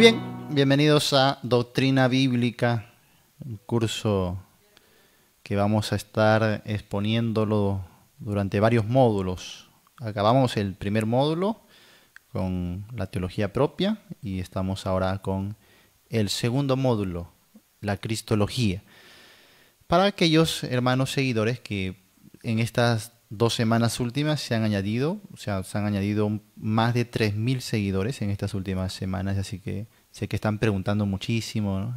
bien, bienvenidos a Doctrina Bíblica, un curso que vamos a estar exponiéndolo durante varios módulos. Acabamos el primer módulo con la teología propia y estamos ahora con el segundo módulo, la cristología. Para aquellos hermanos seguidores que en estas dos semanas últimas se han añadido, o sea, se han añadido más de 3.000 seguidores en estas últimas semanas, así que Sé que están preguntando muchísimo.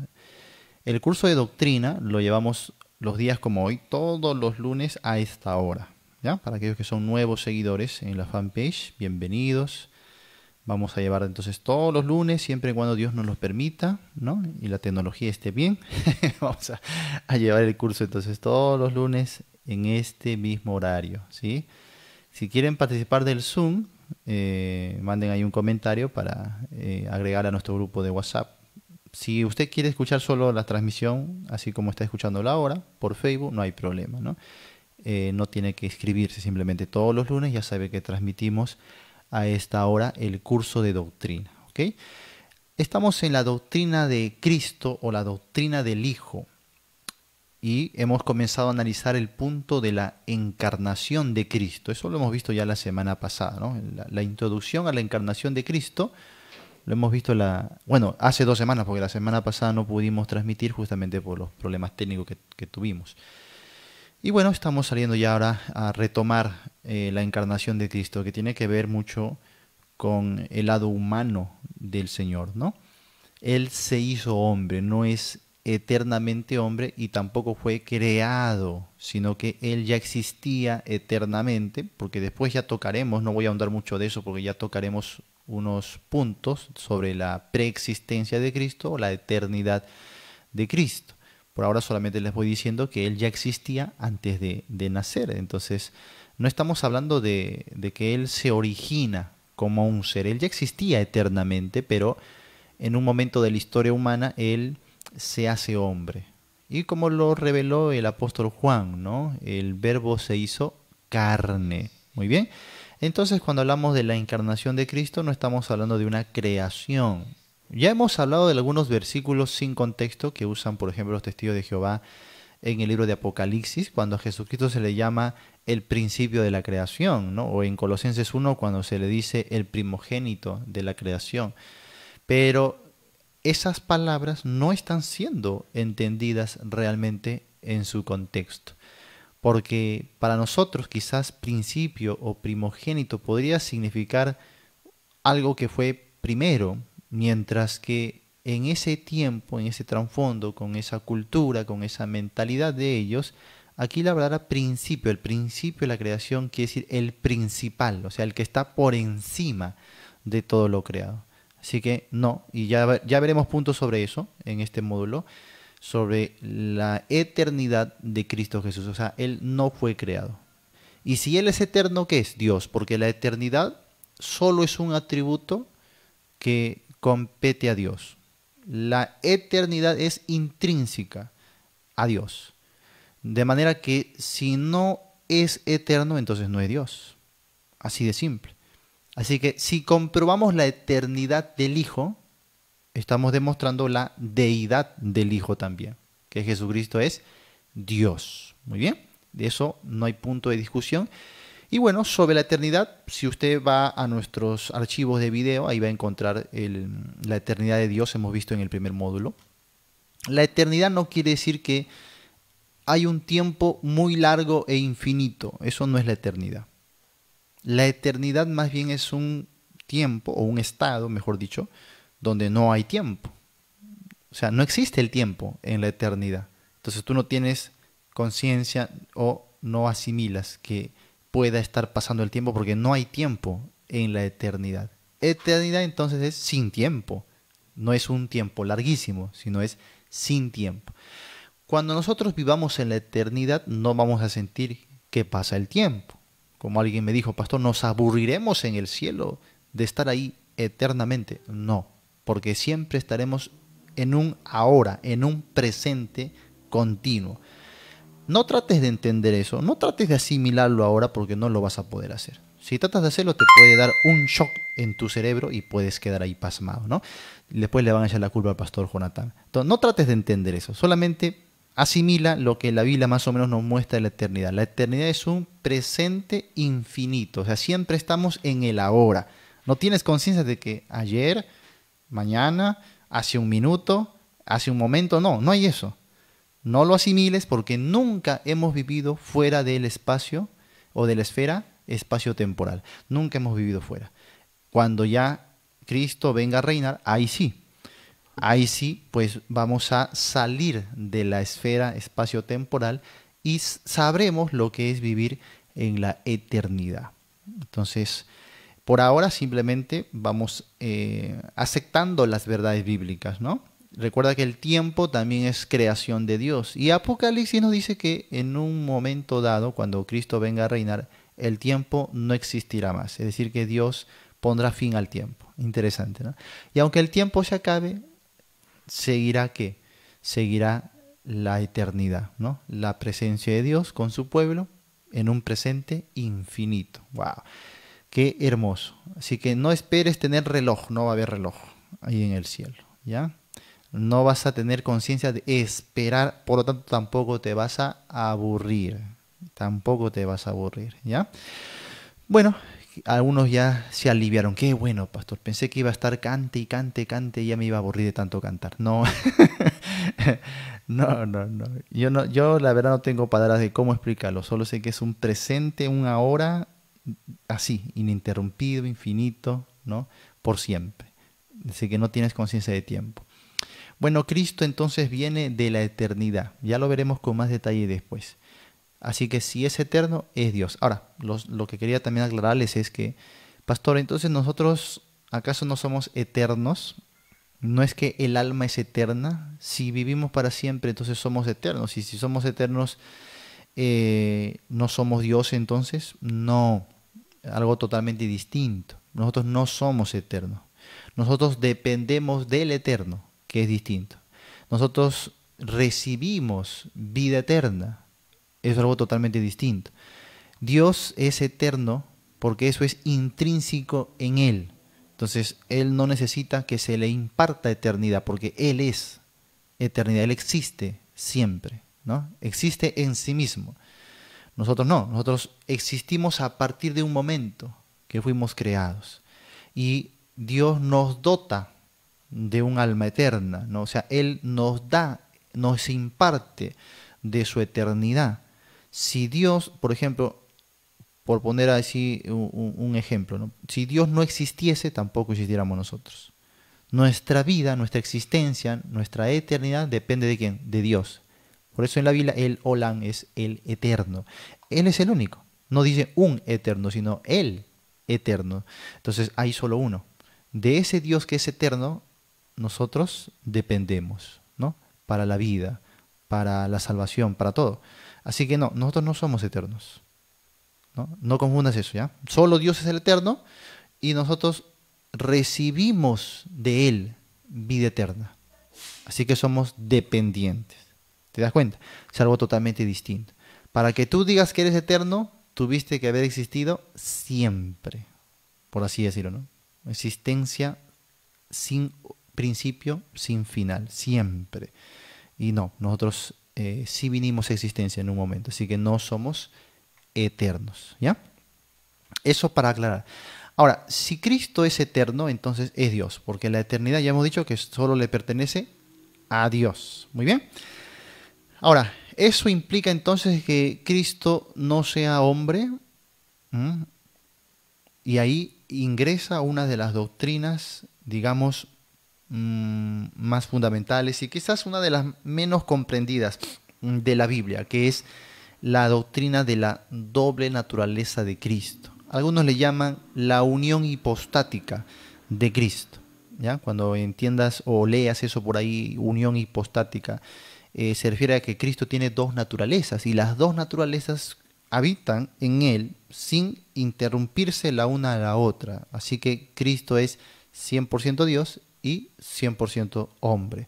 El curso de doctrina lo llevamos los días como hoy, todos los lunes a esta hora. ¿ya? Para aquellos que son nuevos seguidores en la fanpage, bienvenidos. Vamos a llevar entonces todos los lunes, siempre y cuando Dios nos lo permita, ¿no? Y la tecnología esté bien. Vamos a, llevar el curso entonces todos los lunes en este mismo horario, ¿sí? Si quieren participar del Zoom, eh, manden ahí un comentario para eh, agregar a nuestro grupo de WhatsApp. Si usted quiere escuchar solo la transmisión, así como está escuchando la hora por Facebook, no hay problema. Eh, ¿no? tiene que escribirse simplemente todos los lunes ya sabe que transmitimos a esta hora el curso de doctrina. ¿ok? Estamos en la doctrina de Cristo o la doctrina del Hijo y hemos comenzado a analizar el punto de la encarnación de Cristo. Eso lo hemos visto ya la semana pasada, la, introducción a la encarnación de Cristo lo hemos visto la. Bueno, hace dos semanas, porque la semana pasada no pudimos transmitir justamente por los problemas técnicos que, tuvimos. Y bueno, estamos saliendo ya ahora a retomar eh, la encarnación de Cristo, que tiene que ver mucho con el lado humano del Señor, ¿no? Él se hizo hombre, no es eternamente hombre y tampoco fue creado, sino que él ya existía eternamente, porque después ya tocaremos, no voy a ahondar mucho de eso porque ya tocaremos unos puntos sobre la preexistencia de Cristo o la eternidad de Cristo. Por ahora solamente les voy diciendo que él ya existía antes de, nacer, entonces no estamos hablando de, de que él se origina como un ser, él ya existía eternamente, pero en un momento de la historia humana él se hace hombre. Y como lo reveló el apóstol Juan, ¿no? El verbo se hizo carne. Muy bien. Entonces, cuando hablamos de la encarnación de Cristo, no estamos hablando de una creación. Ya hemos hablado de algunos versículos sin contexto que usan, por ejemplo, los testigos de Jehová en el libro de Apocalipsis, cuando a Jesucristo se le llama el principio de la creación, ¿no? o en Colosenses 1 cuando se le dice el primogénito de la creación. Pero esas palabras no están siendo entendidas realmente en su contexto. Porque para nosotros quizás principio o primogénito podría significar algo que fue primero, mientras que en ese tiempo, en ese trasfondo, con esa cultura, con esa mentalidad de ellos, aquí la palabra principio, el principio de la creación quiere decir el principal, o sea, el que está por encima de todo lo creado. Así que no, y ya, ya veremos puntos sobre eso en este módulo, sobre la eternidad de Cristo Jesús. O sea, Él no fue creado. Y si Él es eterno, ¿qué es? Dios, porque la eternidad solo es un atributo que compete a Dios. La eternidad es intrínseca a Dios. De manera que si no es eterno, entonces no es Dios. Así de simple. Así que si comprobamos la eternidad del Hijo, estamos demostrando la deidad del Hijo también, que Jesucristo es Dios. Muy bien, de eso no hay punto de discusión. Y bueno, sobre la eternidad, si usted va a nuestros archivos de video, ahí va a encontrar la eternidad de Dios, hemos visto en el primer módulo. La eternidad no quiere decir que hay un tiempo muy largo e infinito, eso no es la eternidad. La eternidad más bien es un tiempo, o un estado, mejor dicho, donde no hay tiempo. O sea, no existe el tiempo en la eternidad. Entonces tú no tienes conciencia o no asimilas que pueda estar pasando el tiempo porque no hay tiempo en la eternidad. Eternidad entonces es sin tiempo. No es un tiempo larguísimo, sino es sin tiempo. Cuando nosotros vivamos en la eternidad no vamos a sentir que pasa el tiempo. Como alguien me dijo, pastor, ¿nos aburriremos en el cielo de estar ahí eternamente? No, porque siempre estaremos en un ahora, en un presente continuo. No trates de entender eso, no trates de asimilarlo ahora porque no lo vas a poder hacer. Si tratas de hacerlo te puede dar un shock en tu cerebro y puedes quedar ahí pasmado, ¿no? Después le van a echar la culpa al pastor Jonathan. no trates de entender eso, solamente asimila lo que la Biblia más o menos nos muestra de la eternidad. La eternidad es un presente infinito, o sea, siempre estamos en el ahora. No tienes conciencia de que ayer, mañana, hace un minuto, hace un momento, no, no hay eso. No lo asimiles porque nunca hemos vivido fuera del espacio o de la esfera espacio-temporal. Nunca hemos vivido fuera. Cuando ya Cristo venga a reinar, ahí sí, ahí sí, pues vamos a salir de la esfera espacio-temporal y sabremos lo que es vivir en la eternidad. Entonces, por ahora simplemente vamos eh, aceptando las verdades bíblicas, ¿no? Recuerda que el tiempo también es creación de Dios. Y Apocalipsis nos dice que en un momento dado, cuando Cristo venga a reinar, el tiempo no existirá más. Es decir, que Dios pondrá fin al tiempo. Interesante, ¿no? Y aunque el tiempo se acabe, seguirá que Seguirá la eternidad, ¿no? La presencia de Dios con su pueblo en un presente infinito. ¡Wow! Qué hermoso. Así que no esperes tener reloj, no va a haber reloj ahí en el cielo, ¿ya? No vas a tener conciencia de esperar, por lo tanto tampoco te vas a aburrir, tampoco te vas a aburrir, ¿ya? Bueno, algunos ya se aliviaron. Qué bueno, pastor. Pensé que iba a estar cante y cante, cante y ya me iba a aburrir de tanto cantar. No, no, no, no. Yo, no. yo la verdad no tengo palabras de cómo explicarlo. Solo sé que es un presente, un ahora así, ininterrumpido, infinito, ¿no? Por siempre. Así que no tienes conciencia de tiempo. Bueno, Cristo entonces viene de la eternidad. Ya lo veremos con más detalle después. Así que si es eterno, es Dios. Ahora, lo que quería también aclararles es que, pastor, entonces nosotros, ¿acaso no somos eternos? No es que el alma es eterna. Si vivimos para siempre, entonces somos eternos. Y si somos eternos, eh, no somos Dios, entonces no. Algo totalmente distinto. Nosotros no somos eternos. Nosotros dependemos del eterno, que es distinto. Nosotros recibimos vida eterna es algo totalmente distinto. Dios es eterno porque eso es intrínseco en Él. Entonces, Él no necesita que se le imparta eternidad porque Él es eternidad, Él existe siempre, ¿no? Existe en sí mismo. Nosotros no, nosotros existimos a partir de un momento que fuimos creados. Y Dios nos dota de un alma eterna, ¿no? O sea, Él nos da, nos imparte de su eternidad si Dios, por ejemplo, por poner así un, ejemplo, si Dios no existiese, tampoco existiéramos nosotros. Nuestra vida, nuestra existencia, nuestra eternidad depende de quién? De Dios. Por eso en la Biblia el Olan es el eterno. Él es el único. No dice un eterno, sino el eterno. Entonces hay solo uno. De ese Dios que es eterno, nosotros dependemos, ¿no? Para la vida, para la salvación, para todo. Así que no, nosotros no somos eternos. ¿no? no confundas eso, ¿ya? Solo Dios es el eterno y nosotros recibimos de Él vida eterna. Así que somos dependientes. ¿Te das cuenta? Es algo totalmente distinto. Para que tú digas que eres eterno, tuviste que haber existido siempre, por así decirlo, ¿no? Existencia sin principio, sin final, siempre. Y no, nosotros eh, si vinimos a existencia en un momento, así que no somos eternos, ¿ya? Eso para aclarar. Ahora, si Cristo es eterno, entonces es Dios, porque la eternidad ya hemos dicho que solo le pertenece a Dios. Muy bien. Ahora, eso implica entonces que Cristo no sea hombre, y ahí ingresa una de las doctrinas, digamos, Mm, más fundamentales y quizás una de las menos comprendidas de la Biblia, que es la doctrina de la doble naturaleza de Cristo. Algunos le llaman la unión hipostática de Cristo. ¿ya? Cuando entiendas o leas eso por ahí, unión hipostática, eh, se refiere a que Cristo tiene dos naturalezas y las dos naturalezas habitan en Él sin interrumpirse la una a la otra. Así que Cristo es 100% Dios y 100% hombre.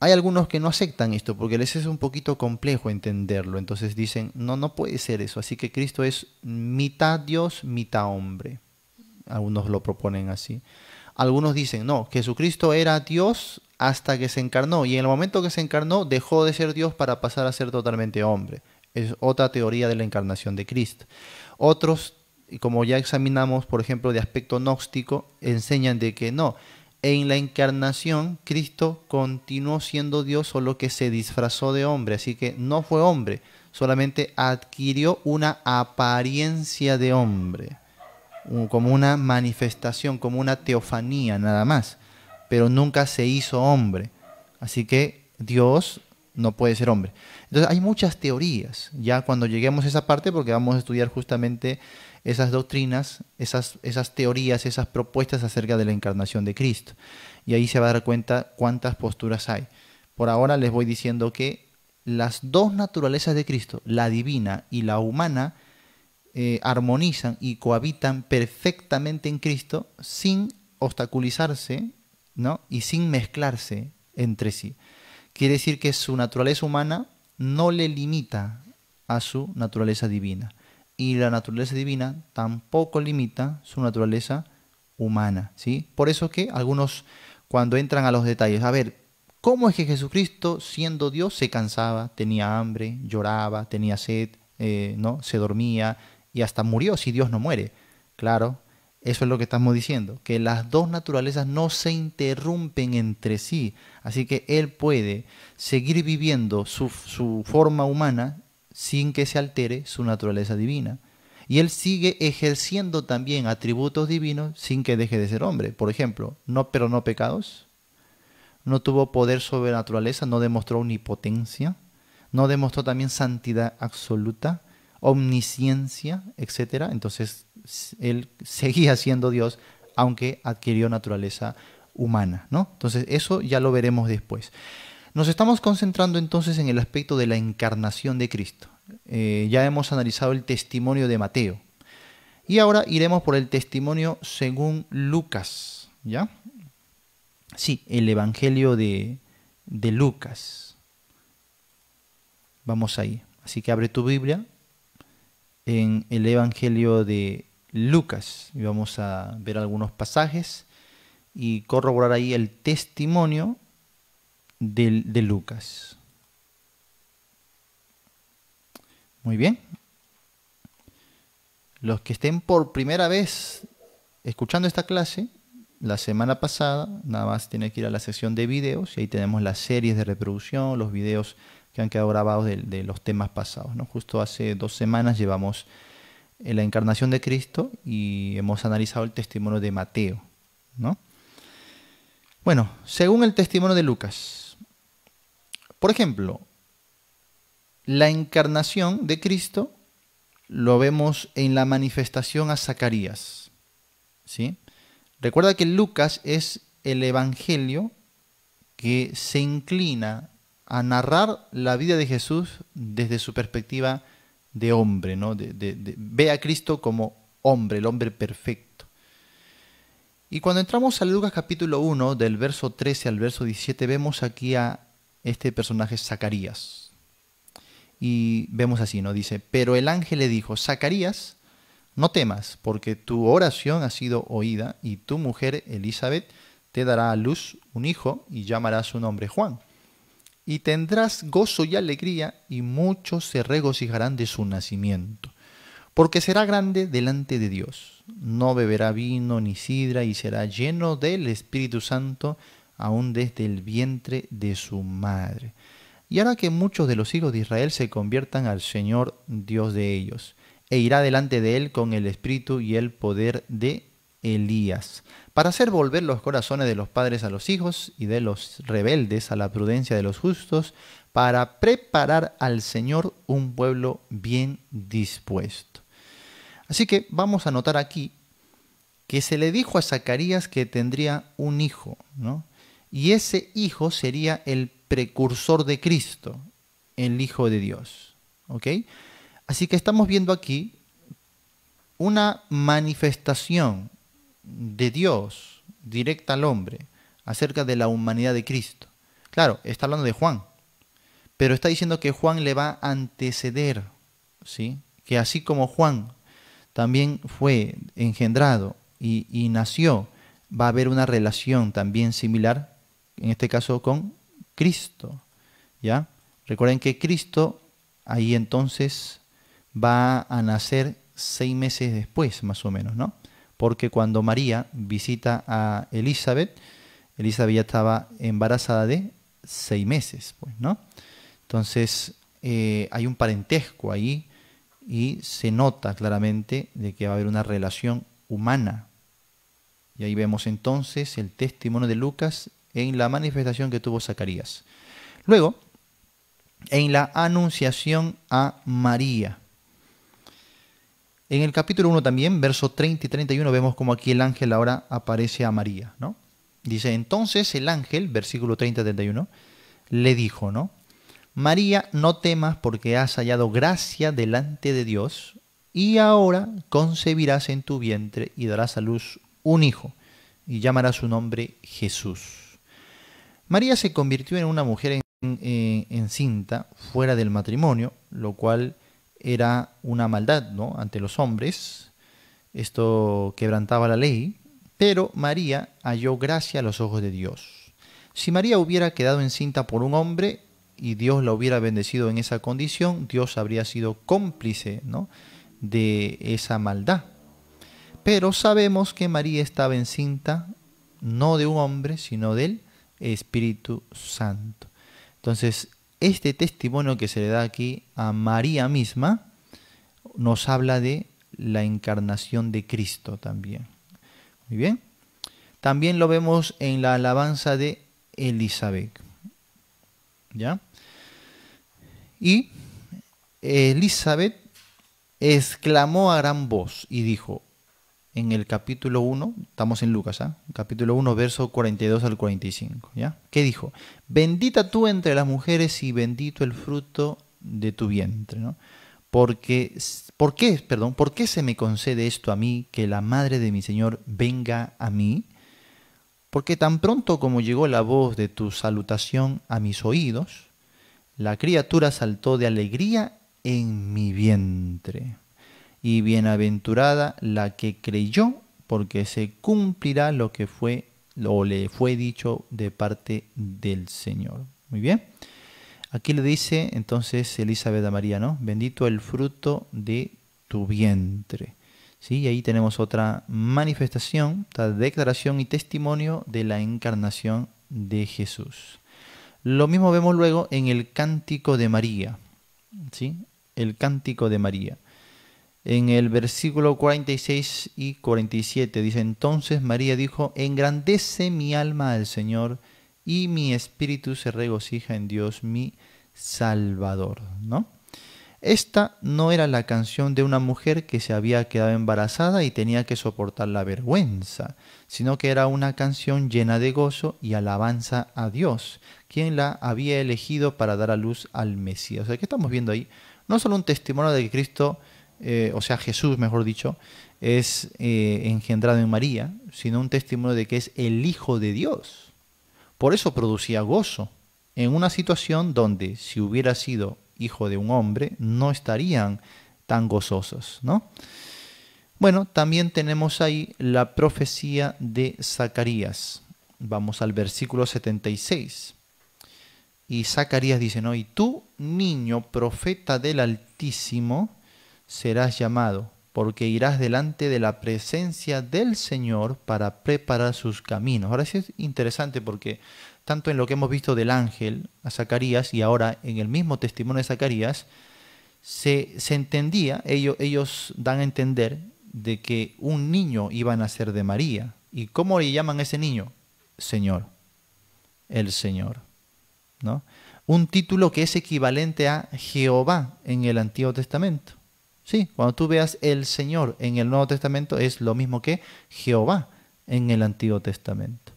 Hay algunos que no aceptan esto porque les es un poquito complejo entenderlo, entonces dicen, no, no puede ser eso, así que Cristo es mitad Dios, mitad hombre. Algunos lo proponen así. Algunos dicen, no, Jesucristo era Dios hasta que se encarnó y en el momento que se encarnó dejó de ser Dios para pasar a ser totalmente hombre. Es otra teoría de la encarnación de Cristo. Otros, como ya examinamos, por ejemplo, de aspecto gnóstico, enseñan de que no, en la encarnación, Cristo continuó siendo Dios, solo que se disfrazó de hombre, así que no fue hombre, solamente adquirió una apariencia de hombre, como una manifestación, como una teofanía nada más, pero nunca se hizo hombre, así que Dios no puede ser hombre. Entonces hay muchas teorías, ya cuando lleguemos a esa parte, porque vamos a estudiar justamente esas doctrinas, esas, esas teorías, esas propuestas acerca de la encarnación de Cristo. Y ahí se va a dar cuenta cuántas posturas hay. Por ahora les voy diciendo que las dos naturalezas de Cristo, la divina y la humana, eh, armonizan y cohabitan perfectamente en Cristo sin obstaculizarse ¿no? y sin mezclarse entre sí. Quiere decir que su naturaleza humana no le limita a su naturaleza divina y la naturaleza divina tampoco limita su naturaleza humana. ¿sí? Por eso que algunos cuando entran a los detalles, a ver, ¿cómo es que Jesucristo siendo Dios se cansaba, tenía hambre, lloraba, tenía sed, eh, ¿no? se dormía y hasta murió si Dios no muere? Claro, eso es lo que estamos diciendo, que las dos naturalezas no se interrumpen entre sí. Así que Él puede seguir viviendo su, su, forma humana sin que se altere su naturaleza divina. Y él sigue ejerciendo también atributos divinos sin que deje de ser hombre. Por ejemplo, no, pero no pecados. No tuvo poder sobre naturaleza, no demostró omnipotencia, no demostró también santidad absoluta, omnisciencia, etcétera Entonces, él seguía siendo Dios, aunque adquirió naturaleza humana, ¿no? Entonces, eso ya lo veremos después. Nos estamos concentrando entonces en el aspecto de la encarnación de Cristo. Eh, ya hemos analizado el testimonio de Mateo. Y ahora iremos por el testimonio según Lucas, ¿ya? Sí, el Evangelio de, de Lucas. Vamos ahí. Así que abre tu Biblia en el Evangelio de Lucas y vamos a ver algunos pasajes y corroborar ahí el testimonio de, Lucas. Muy bien. Los que estén por primera vez escuchando esta clase, la semana pasada, nada más tiene que ir a la sección de videos y ahí tenemos las series de reproducción, los videos que han quedado grabados de, los temas pasados. ¿no? Justo hace dos semanas llevamos eh, la encarnación de Cristo y hemos analizado el testimonio de Mateo. ¿no? Bueno, según el testimonio de Lucas, por ejemplo, la encarnación de Cristo lo vemos en la manifestación a Zacarías. ¿sí? Recuerda que Lucas es el Evangelio que se inclina a narrar la vida de Jesús desde su perspectiva de hombre, ¿no? ve a Cristo como hombre, el hombre perfecto. Y cuando entramos a Lucas capítulo 1, del verso 13 al verso 17, vemos aquí a este personaje es Zacarías. Y vemos así, ¿no? Dice, pero el ángel le dijo, Zacarías, no temas, porque tu oración ha sido oída y tu mujer Elizabeth te dará a luz un hijo y llamará su nombre Juan. Y tendrás gozo y alegría y muchos se regocijarán de su nacimiento, porque será grande delante de Dios. No beberá vino ni sidra y será lleno del Espíritu Santo aún desde el vientre de su madre, y hará que muchos de los hijos de Israel se conviertan al Señor Dios de ellos, e irá delante de él con el espíritu y el poder de Elías, para hacer volver los corazones de los padres a los hijos y de los rebeldes a la prudencia de los justos, para preparar al Señor un pueblo bien dispuesto. Así que vamos a notar aquí que se le dijo a Zacarías que tendría un hijo, ¿no? y ese hijo sería el precursor de Cristo, el Hijo de Dios. Así que estamos viendo aquí una manifestación de Dios directa al hombre acerca de la humanidad de Cristo. Claro, está hablando de Juan, pero está diciendo que Juan le va a anteceder, ¿sí? Que así como Juan también fue engendrado y, y nació, va a haber una relación también similar en este caso con Cristo. ¿Ya? Recuerden que Cristo ahí entonces va a nacer seis meses después, más o menos, ¿no? Porque cuando María visita a Elizabeth, Elizabeth ya estaba embarazada de seis meses, pues, ¿no? Entonces eh, hay un parentesco ahí y se nota claramente de que va a haber una relación humana. Y ahí vemos entonces el testimonio de Lucas en la manifestación que tuvo Zacarías. Luego, en la anunciación a María. En el capítulo 1 también, verso 30 y 31, vemos como aquí el ángel ahora aparece a María, ¿no? Dice, entonces el ángel, versículo 30-31, le dijo, ¿no? María, no temas porque has hallado gracia delante de Dios, y ahora concebirás en tu vientre y darás a luz un hijo, y llamarás su nombre Jesús. María se convirtió en una mujer en, eh, encinta fuera del matrimonio, lo cual era una maldad ¿no? ante los hombres. Esto quebrantaba la ley, pero María halló gracia a los ojos de Dios. Si María hubiera quedado encinta por un hombre y Dios la hubiera bendecido en esa condición, Dios habría sido cómplice ¿no? de esa maldad. Pero sabemos que María estaba encinta no de un hombre, sino de él. Espíritu Santo. Entonces, este testimonio que se le da aquí a María misma nos habla de la encarnación de Cristo también. Muy bien. También lo vemos en la alabanza de Elizabeth. ¿Ya? Y Elizabeth exclamó a gran voz y dijo, en el capítulo 1, estamos en Lucas, ¿ah? capítulo 1, verso 42 al 45, ¿ya? ¿Qué dijo? Bendita tú entre las mujeres y bendito el fruto de tu vientre, ¿no? Porque, ¿por qué, perdón, por qué se me concede esto a mí, que la madre de mi Señor venga a mí? Porque tan pronto como llegó la voz de tu salutación a mis oídos, la criatura saltó de alegría en mi vientre y bienaventurada la que creyó, porque se cumplirá lo que fue lo le fue dicho de parte del Señor. Muy bien. Aquí le dice entonces Elizabeth a María, ¿no? Bendito el fruto de tu vientre. ¿Sí? Y ahí tenemos otra manifestación, otra declaración y testimonio de la encarnación de Jesús. Lo mismo vemos luego en el cántico de María. ¿Sí? El cántico de María en el versículo 46 y 47. Dice, entonces María dijo, engrandece mi alma al Señor y mi espíritu se regocija en Dios mi Salvador. ¿No? Esta no era la canción de una mujer que se había quedado embarazada y tenía que soportar la vergüenza, sino que era una canción llena de gozo y alabanza a Dios, quien la había elegido para dar a luz al Mesías. O sea, ¿qué estamos viendo ahí? No solo un testimonio de que Cristo eh, o sea, Jesús, mejor dicho, es eh, engendrado en María, sino un testimonio de que es el Hijo de Dios. Por eso producía gozo, en una situación donde si hubiera sido hijo de un hombre, no estarían tan gozosos, ¿no? Bueno, también tenemos ahí la profecía de Zacarías. Vamos al versículo 76. Y Zacarías dice, ¿no? Y tú, niño, profeta del Altísimo, serás llamado, porque irás delante de la presencia del Señor para preparar sus caminos. Ahora sí es interesante porque tanto en lo que hemos visto del ángel a Zacarías y ahora en el mismo testimonio de Zacarías, se, entendía, ellos, ellos dan a entender de que un niño iba a nacer de María. ¿Y cómo le llaman a ese niño? Señor. El Señor. ¿No? Un título que es equivalente a Jehová en el Antiguo Testamento. Sí, cuando tú veas el Señor en el Nuevo Testamento es lo mismo que Jehová en el Antiguo Testamento.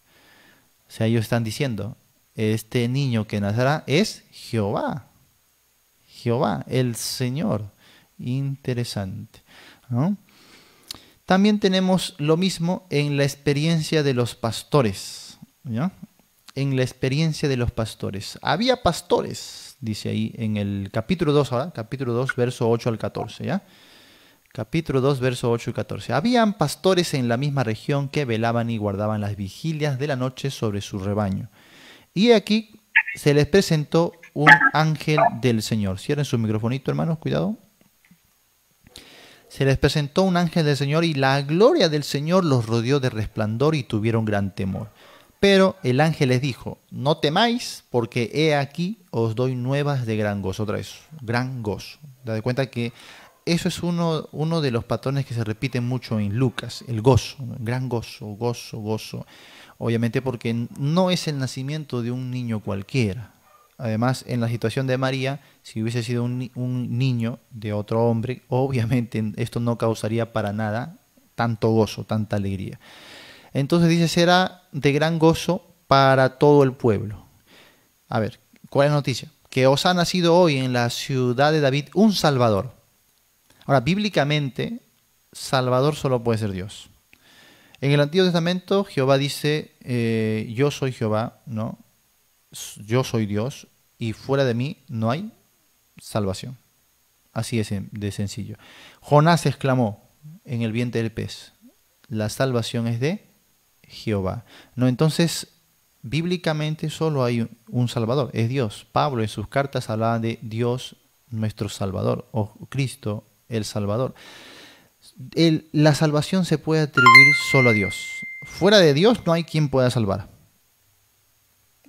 O sea, ellos están diciendo, este niño que nacerá es Jehová. Jehová, el Señor. Interesante. ¿no? También tenemos lo mismo en la experiencia de los pastores. ¿ya? en la experiencia de los pastores. Había pastores, dice ahí en el capítulo 2 ahora, capítulo 2, verso 8 al 14, ¿ya? Capítulo 2, verso 8 y 14. Habían pastores en la misma región que velaban y guardaban las vigilias de la noche sobre su rebaño. Y aquí se les presentó un ángel del Señor. Cierren su microfonito, hermanos, cuidado. Se les presentó un ángel del Señor y la gloria del Señor los rodeó de resplandor y tuvieron gran temor. Pero el ángel les dijo, no temáis, porque he aquí os doy nuevas de gran gozo. Otra vez, gran gozo. de cuenta que eso es uno, uno de los patrones que se repiten mucho en Lucas, el gozo, gran gozo, gozo, gozo. Obviamente porque no es el nacimiento de un niño cualquiera. Además, en la situación de María, si hubiese sido un niño de otro hombre, obviamente esto no causaría para nada tanto gozo, tanta alegría. Entonces dice, será de gran gozo para todo el pueblo. A ver, ¿cuál es la noticia? Que os ha nacido hoy en la ciudad de David un Salvador. Ahora, bíblicamente, Salvador solo puede ser Dios. En el Antiguo Testamento, Jehová dice, eh, yo soy Jehová, ¿no? Yo soy Dios y fuera de mí no hay salvación. Así es de sencillo. Jonás exclamó en el vientre del pez, la salvación es de Jehová. No, entonces bíblicamente solo hay un Salvador, es Dios. Pablo en sus cartas hablaba de Dios nuestro Salvador o Cristo el Salvador. la salvación se puede atribuir solo a Dios. Fuera de Dios no hay quien pueda salvar.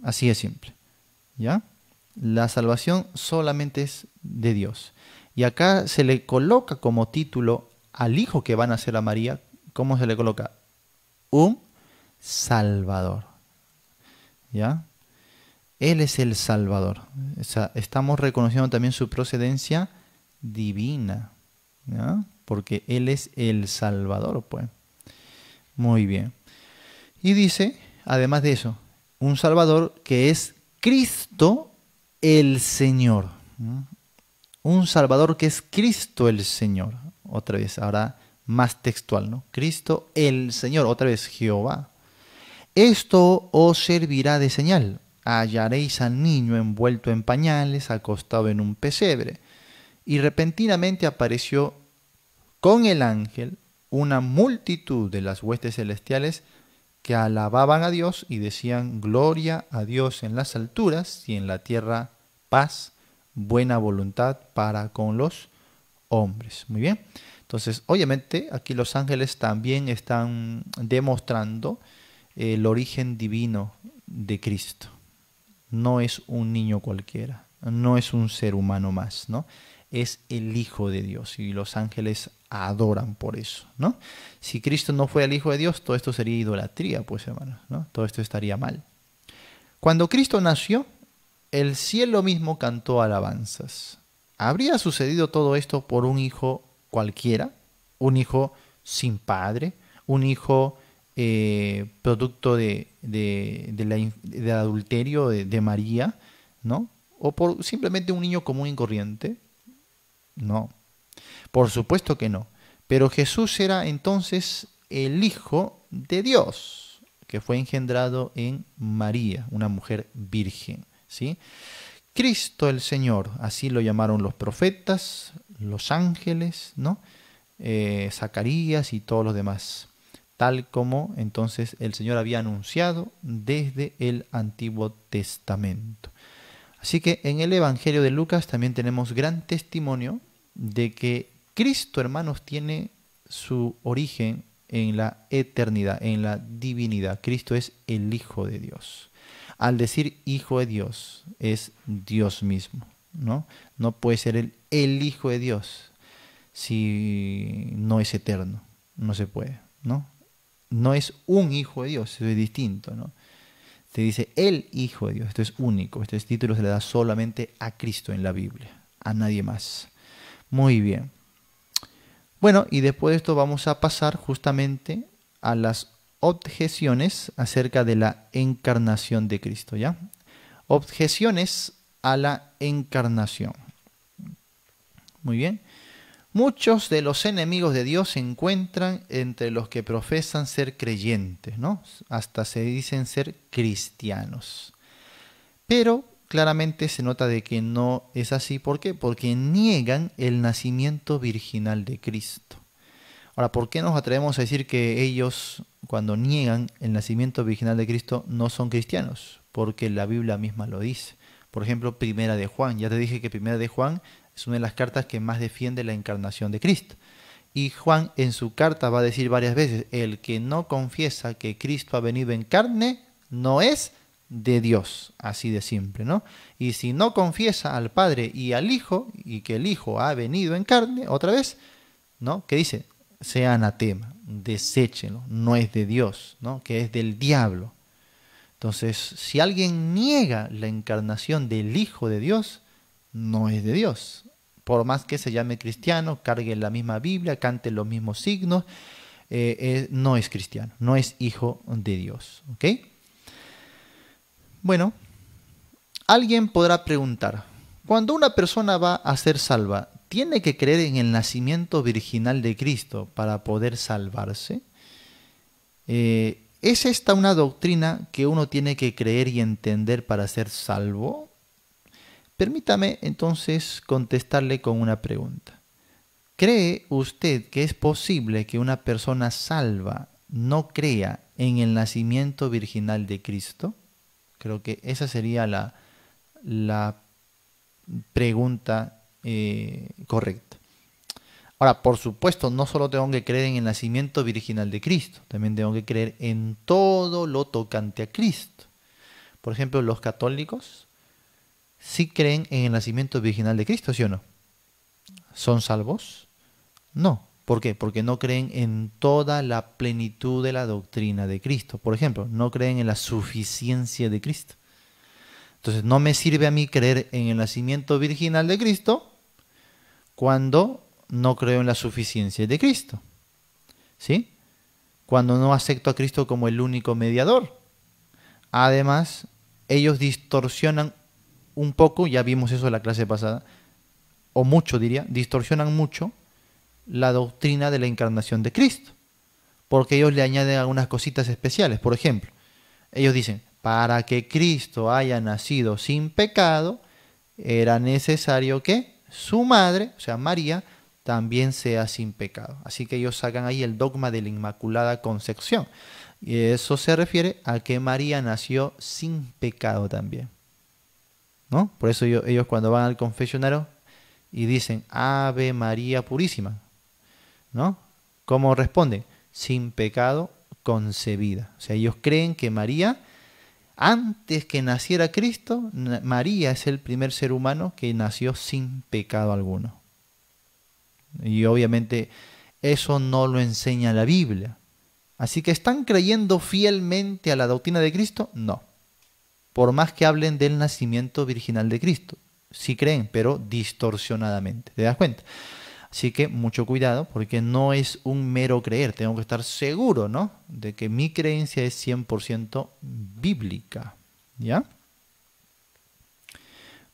Así es simple. ¿Ya? La salvación solamente es de Dios. Y acá se le coloca como título al hijo que van a ser a María, ¿cómo se le coloca? Un Salvador. ¿Ya? Él es el Salvador. estamos reconociendo también su procedencia divina. Porque Él es el Salvador, pues. Muy bien. Y dice, además de eso, un Salvador que es Cristo el Señor. Un Salvador que es Cristo el Señor. Otra vez, ahora más textual, ¿no? Cristo el Señor. Otra vez, Jehová. Esto os servirá de señal. Hallaréis al niño envuelto en pañales, acostado en un pesebre. Y repentinamente apareció con el ángel una multitud de las huestes celestiales que alababan a Dios y decían, Gloria a Dios en las alturas y en la tierra paz, buena voluntad para con los hombres. Muy bien. Entonces, obviamente, aquí los ángeles también están demostrando el origen divino de Cristo. No es un niño cualquiera, no es un ser humano más, ¿no? Es el Hijo de Dios y los ángeles adoran por eso, ¿no? Si Cristo no fuera el Hijo de Dios, todo esto sería idolatría, pues hermanos, ¿no? Todo esto estaría mal. Cuando Cristo nació, el cielo mismo cantó alabanzas. ¿Habría sucedido todo esto por un hijo cualquiera? ¿Un hijo sin padre? ¿Un hijo eh, producto de, de, adulterio de, María, ¿no? O por simplemente un niño común y corriente. No, por supuesto que no. Pero Jesús era entonces el Hijo de Dios, que fue engendrado en María, una mujer virgen, ¿sí? Cristo el Señor, así lo llamaron los profetas, los ángeles, ¿no? Eh, Zacarías y todos los demás tal como entonces el Señor había anunciado desde el Antiguo Testamento. Así que en el Evangelio de Lucas también tenemos gran testimonio de que Cristo, hermanos, tiene su origen en la eternidad, en la divinidad. Cristo es el Hijo de Dios. Al decir Hijo de Dios, es Dios mismo, ¿no? No puede ser el, el Hijo de Dios si no es eterno, no se puede, ¿no? no es un hijo de Dios, eso es distinto, ¿no? Te dice el hijo de Dios, esto es único, este título se le da solamente a Cristo en la Biblia, a nadie más. Muy bien. Bueno, y después de esto vamos a pasar justamente a las objeciones acerca de la encarnación de Cristo, ¿ya? Objeciones a la encarnación. Muy bien. Muchos de los enemigos de Dios se encuentran entre los que profesan ser creyentes, ¿no? Hasta se dicen ser cristianos. Pero claramente se nota de que no es así. ¿Por qué? Porque niegan el nacimiento virginal de Cristo. Ahora, ¿por qué nos atrevemos a decir que ellos, cuando niegan el nacimiento virginal de Cristo, no son cristianos? Porque la Biblia misma lo dice. Por ejemplo, Primera de Juan. Ya te dije que Primera de Juan es una de las cartas que más defiende la encarnación de Cristo. Y Juan en su carta va a decir varias veces, el que no confiesa que Cristo ha venido en carne no es de Dios, así de simple, ¿no? Y si no confiesa al Padre y al Hijo, y que el Hijo ha venido en carne, otra vez, ¿no? ¿Qué dice? Sea anatema, deséchelo, no es de Dios, ¿no? Que es del diablo. Entonces, si alguien niega la encarnación del Hijo de Dios, no es de Dios, por más que se llame cristiano, cargue la misma Biblia, cante los mismos signos, eh, eh, no es cristiano, no es hijo de Dios. Bueno, alguien podrá preguntar, cuando una persona va a ser salva, ¿tiene que creer en el nacimiento virginal de Cristo para poder salvarse? Eh, ¿Es esta una doctrina que uno tiene que creer y entender para ser salvo? Permítame entonces contestarle con una pregunta. ¿Cree usted que es posible que una persona salva no crea en el nacimiento virginal de Cristo? Creo que esa sería la, la pregunta eh, correcta. Ahora, por supuesto, no solo tengo que creer en el nacimiento virginal de Cristo, también tengo que creer en todo lo tocante a Cristo. Por ejemplo, los católicos si creen en el nacimiento virginal de Cristo, ¿sí o no? ¿Son salvos? No. ¿Por qué? Porque no creen en toda la plenitud de la doctrina de Cristo. Por ejemplo, no creen en la suficiencia de Cristo. Entonces, no me sirve a mí creer en el nacimiento virginal de Cristo cuando no creo en la suficiencia de Cristo. ¿Sí? Cuando no acepto a Cristo como el único mediador. Además, ellos distorsionan un poco, ya vimos eso en la clase pasada, o mucho diría, distorsionan mucho la doctrina de la encarnación de Cristo, porque ellos le añaden algunas cositas especiales. Por ejemplo, ellos dicen, para que Cristo haya nacido sin pecado, era necesario que su madre, o sea, María, también sea sin pecado. Así que ellos sacan ahí el dogma de la Inmaculada Concepción. Y eso se refiere a que María nació sin pecado también. ¿no? Por eso ellos, cuando van al confesionario y dicen Ave María Purísima, ¿no? ¿Cómo responde Sin pecado concebida. O sea, ellos creen que María, antes que naciera Cristo, María es el primer ser humano que nació sin pecado alguno. Y obviamente eso no lo enseña la Biblia. Así que ¿están creyendo fielmente a la doctrina de Cristo? No por más que hablen del nacimiento virginal de Cristo. Sí creen, pero distorsionadamente. ¿Te das cuenta? Así que mucho cuidado, porque no es un mero creer. Tengo que estar seguro, ¿no? De que mi creencia es 100% bíblica. ¿Ya?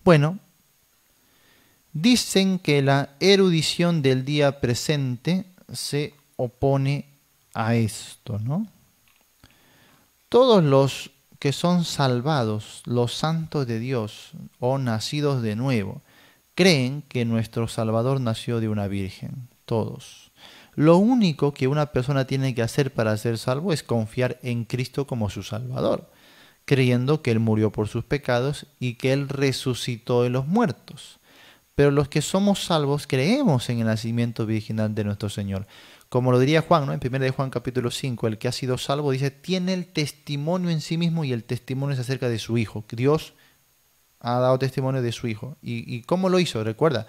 Bueno, dicen que la erudición del día presente se opone a esto, ¿no? Todos los que son salvados, los santos de Dios o nacidos de nuevo, creen que nuestro Salvador nació de una virgen, todos. Lo único que una persona tiene que hacer para ser salvo es confiar en Cristo como su Salvador, creyendo que Él murió por sus pecados y que Él resucitó de los muertos. Pero los que somos salvos creemos en el nacimiento virginal de nuestro Señor. Como lo diría Juan, ¿no? En 1 de Juan capítulo 5, el que ha sido salvo dice, tiene el testimonio en sí mismo y el testimonio es acerca de su Hijo. Dios ha dado testimonio de su Hijo. ¿Y, y cómo lo hizo? Recuerda,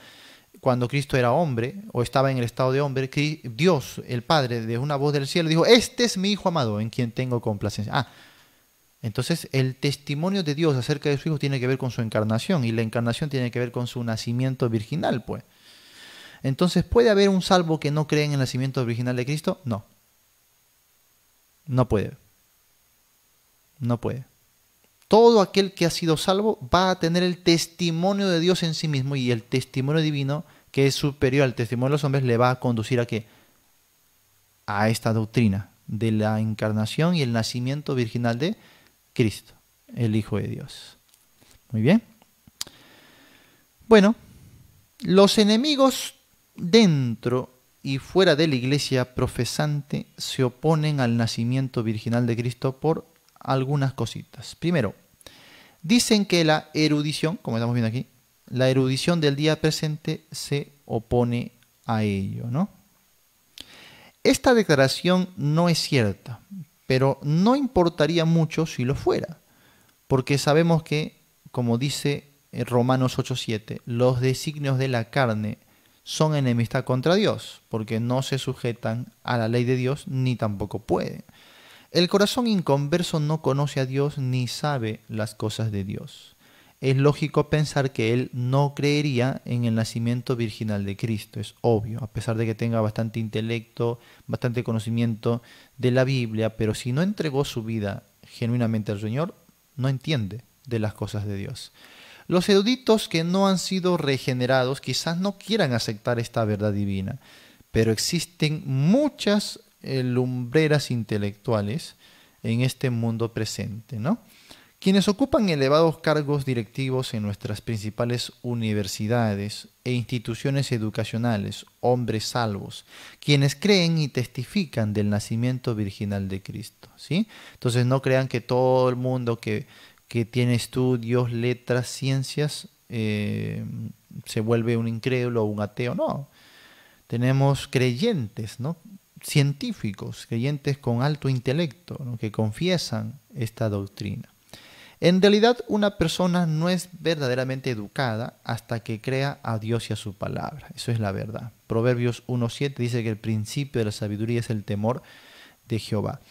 cuando Cristo era hombre o estaba en el estado de hombre, Dios, el Padre, de una voz del cielo, dijo, este es mi Hijo amado en quien tengo complacencia. Ah, entonces el testimonio de Dios acerca de su Hijo tiene que ver con su encarnación y la encarnación tiene que ver con su nacimiento virginal, pues. Entonces, ¿puede haber un salvo que no cree en el nacimiento original de Cristo? No. No puede. No puede. Todo aquel que ha sido salvo va a tener el testimonio de Dios en sí mismo y el testimonio divino, que es superior al testimonio de los hombres, le va a conducir a qué? A esta doctrina de la encarnación y el nacimiento virginal de Cristo, el Hijo de Dios. Muy bien. Bueno, los enemigos dentro y fuera de la iglesia profesante se oponen al nacimiento virginal de Cristo por algunas cositas. Primero, dicen que la erudición, como estamos viendo aquí, la erudición del día presente se opone a ello, ¿no? Esta declaración no es cierta, pero no importaría mucho si lo fuera, porque sabemos que, como dice eh, Romanos 8:7, los designios de la carne son enemistad contra Dios, porque no se sujetan a la ley de Dios ni tampoco pueden. El corazón inconverso no conoce a Dios ni sabe las cosas de Dios. Es lógico pensar que él no creería en el nacimiento virginal de Cristo, es obvio, a pesar de que tenga bastante intelecto, bastante conocimiento de la Biblia, pero si no entregó su vida genuinamente al Señor, no entiende de las cosas de Dios. Los eruditos que no han sido regenerados quizás no quieran aceptar esta verdad divina, pero existen muchas eh, lumbreras intelectuales en este mundo presente, ¿no? Quienes ocupan elevados cargos directivos en nuestras principales universidades e instituciones educacionales, hombres salvos, quienes creen y testifican del nacimiento virginal de Cristo, ¿sí? Entonces no crean que todo el mundo que que tiene estudios, letras, ciencias, eh, se vuelve un incrédulo o un ateo. No, tenemos creyentes, ¿no? científicos, creyentes con alto intelecto, que confiesan esta doctrina. En realidad, una persona no es verdaderamente educada hasta que crea a Dios y a su palabra. Eso es la verdad. Proverbios 1.7 dice que el principio de la sabiduría es el temor de Jehová.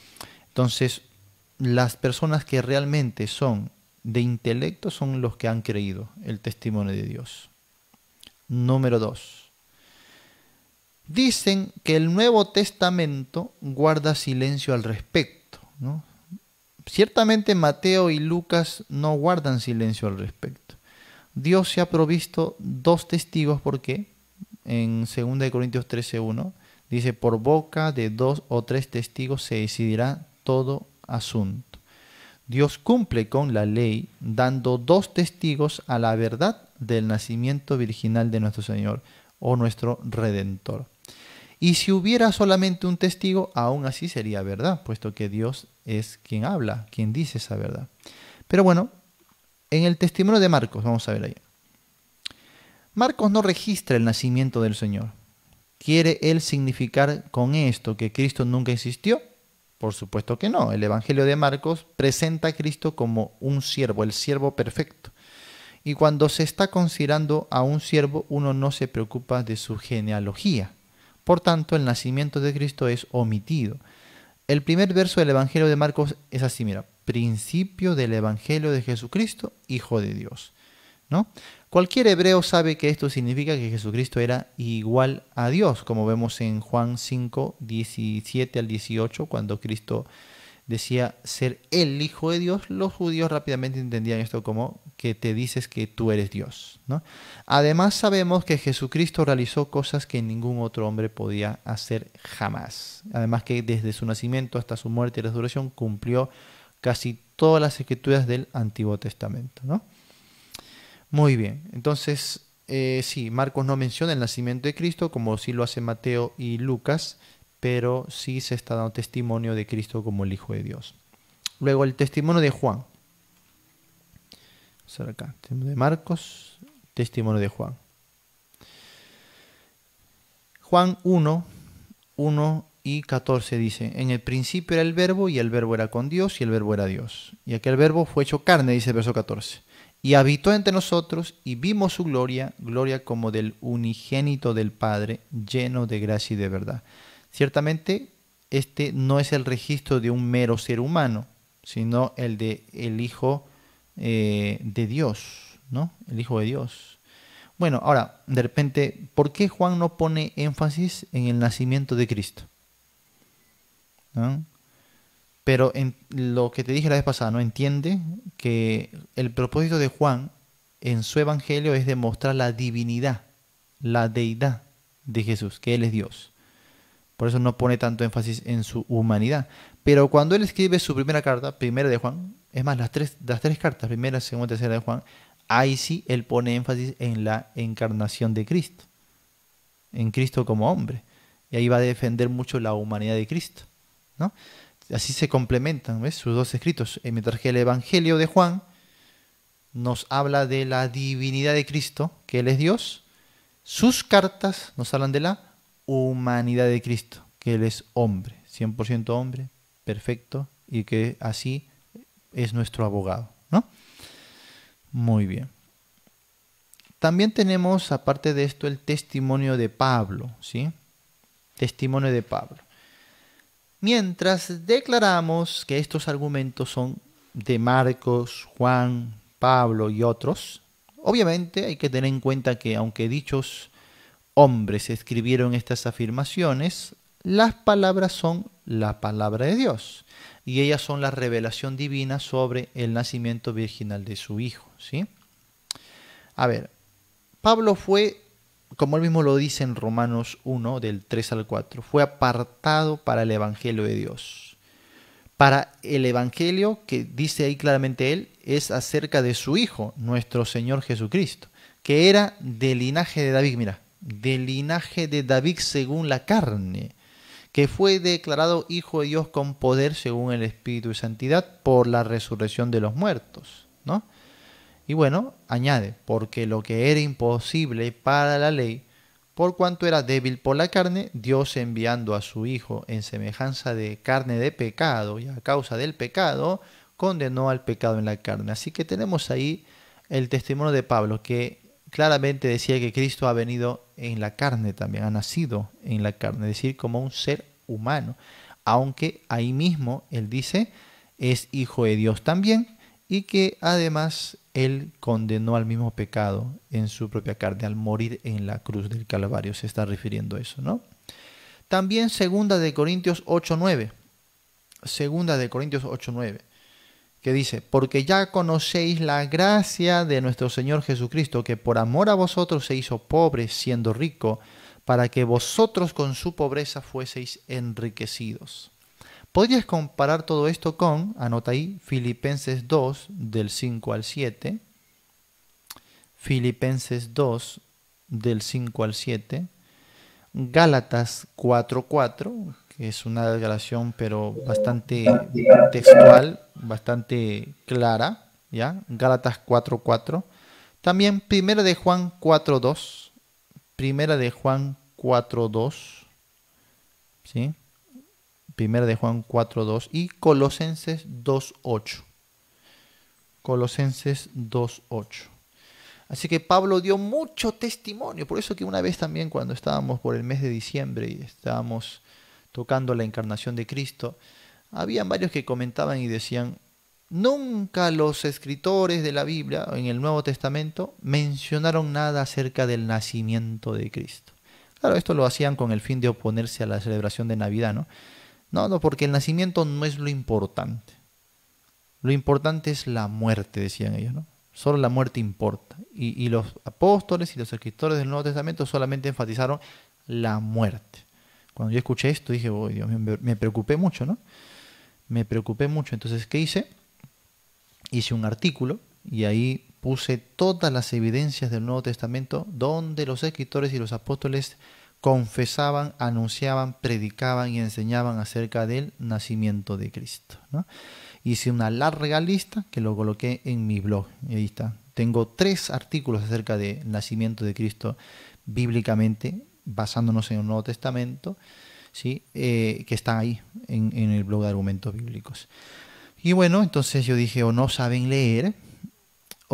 Entonces, las personas que realmente son de intelecto son los que han creído el testimonio de Dios. Número 2. Dicen que el Nuevo Testamento guarda silencio al respecto. Ciertamente Mateo y Lucas no guardan silencio al respecto. Dios se ha provisto dos testigos porque en 2 Corintios 13.1 dice, por boca de dos o tres testigos se decidirá todo asunto. Dios cumple con la ley dando dos testigos a la verdad del nacimiento virginal de nuestro Señor o nuestro Redentor. Y si hubiera solamente un testigo, aún así sería verdad, puesto que Dios es quien habla, quien dice esa verdad. Pero bueno, en el testimonio de Marcos, vamos a ver ahí. Marcos no registra el nacimiento del Señor. ¿Quiere él significar con esto que Cristo nunca existió? Por supuesto que no. El Evangelio de Marcos presenta a Cristo como un siervo, el siervo perfecto. Y cuando se está considerando a un siervo, uno no se preocupa de su genealogía. Por tanto, el nacimiento de Cristo es omitido. El primer verso del Evangelio de Marcos es así, mira, principio del Evangelio de Jesucristo, Hijo de Dios. Cualquier hebreo sabe que esto significa que Jesucristo era igual a Dios, como vemos en Juan 5, 17 al 18, cuando Cristo decía ser el Hijo de Dios, los judíos rápidamente entendían esto como que te dices que tú eres Dios. ¿no? Además sabemos que Jesucristo realizó cosas que ningún otro hombre podía hacer jamás. Además que desde su nacimiento hasta su muerte y resurrección cumplió casi todas las escrituras del Antiguo Testamento. ¿no? Muy bien, entonces eh, sí, Marcos no menciona el nacimiento de Cristo como sí lo hace Mateo y Lucas, pero sí se está dando testimonio de Cristo como el Hijo de Dios. Luego el testimonio de Juan. Acá, de Marcos, testimonio de Juan. Juan 1, 1 y 14 dice, en el principio era el verbo y el verbo era con Dios y el verbo era Dios. Y aquel verbo fue hecho carne, dice el verso 14 y habitó entre nosotros y vimos su gloria, gloria como del unigénito del Padre, lleno de gracia y de verdad. Ciertamente, este no es el registro de un mero ser humano, sino el de el Hijo eh, de Dios, ¿no? El Hijo de Dios. Bueno, ahora, de repente, ¿por qué Juan no pone énfasis en el nacimiento de Cristo? ¿No? Pero en lo que te dije la vez pasada, no entiende que el propósito de Juan en su evangelio es demostrar la divinidad, la deidad de Jesús, que Él es Dios. Por eso no pone tanto énfasis en su humanidad. Pero cuando él escribe su primera carta, primera de Juan, es más, las tres, las tres cartas, primera, segunda, y tercera de Juan, ahí sí él pone énfasis en la encarnación de Cristo, en Cristo como hombre. Y ahí va a defender mucho la humanidad de Cristo. ¿no? así se complementan ¿ves? sus dos escritos. Eh, mientras que el Evangelio de Juan nos habla de la divinidad de Cristo, que Él es Dios, sus cartas nos hablan de la humanidad de Cristo, que Él es hombre, 100% hombre, perfecto, y que así es nuestro abogado. ¿no? Muy bien. También tenemos, aparte de esto, el testimonio de Pablo, ¿sí? Testimonio de Pablo mientras declaramos que estos argumentos son de Marcos, Juan, Pablo y otros. Obviamente hay que tener en cuenta que aunque dichos hombres escribieron estas afirmaciones, las palabras son la palabra de Dios y ellas son la revelación divina sobre el nacimiento virginal de su hijo, ¿sí? A ver, Pablo fue como él mismo lo dice en Romanos 1, del 3 al 4, fue apartado para el Evangelio de Dios. Para el Evangelio, que dice ahí claramente él, es acerca de su Hijo, nuestro Señor Jesucristo, que era del linaje de David, mira, del linaje de David según la carne, que fue declarado Hijo de Dios con poder según el Espíritu y Santidad por la resurrección de los muertos, ¿no? Y bueno, añade, porque lo que era imposible para la ley, por cuanto era débil por la carne, Dios enviando a su Hijo en semejanza de carne de pecado y a causa del pecado, condenó al pecado en la carne. Así que tenemos ahí el testimonio de Pablo, que claramente decía que Cristo ha venido en la carne también, ha nacido en la carne, es decir, como un ser humano. Aunque ahí mismo él dice, es hijo de Dios también y que además él condenó al mismo pecado en su propia carne al morir en la cruz del Calvario. Se está refiriendo a eso, ¿no? También segunda de Corintios 8.9. Segunda de Corintios 8.9. Que dice, porque ya conocéis la gracia de nuestro Señor Jesucristo, que por amor a vosotros se hizo pobre siendo rico, para que vosotros con su pobreza fueseis enriquecidos. Podrías comparar todo esto con, anota ahí, Filipenses 2 del 5 al 7. Filipenses 2 del 5 al 7. Gálatas 4.4, 4, que es una declaración pero bastante textual, bastante clara, ¿ya? Gálatas 4.4. 4. También Primera de Juan 4.2. Primera de Juan 4.2. ¿Sí? 1 de Juan 4.2 y Colosenses 2.8. Colosenses 2.8. Así que Pablo dio mucho testimonio. Por eso que una vez también cuando estábamos por el mes de diciembre y estábamos tocando la encarnación de Cristo, habían varios que comentaban y decían, nunca los escritores de la Biblia en el Nuevo Testamento mencionaron nada acerca del nacimiento de Cristo. Claro, esto lo hacían con el fin de oponerse a la celebración de Navidad, ¿no? No, no, porque el nacimiento no es lo importante. Lo importante es la muerte, decían ellos, ¿no? Solo la muerte importa. Y, los apóstoles y los escritores del Nuevo Testamento solamente enfatizaron la muerte. Cuando yo escuché esto dije, Dios, me, me preocupé mucho, ¿no? Me preocupé mucho. Entonces, ¿qué hice? Hice un artículo y ahí puse todas las evidencias del Nuevo Testamento donde los escritores y los apóstoles confesaban, anunciaban, predicaban y enseñaban acerca del nacimiento de Cristo. Hice una larga lista que lo coloqué en mi blog. ahí está. Tengo tres artículos acerca del nacimiento de Cristo bíblicamente, basándonos en el Nuevo Testamento, ¿sí? Eh, que están ahí en el blog de argumentos bíblicos. Y bueno, entonces yo dije, o no saben leer,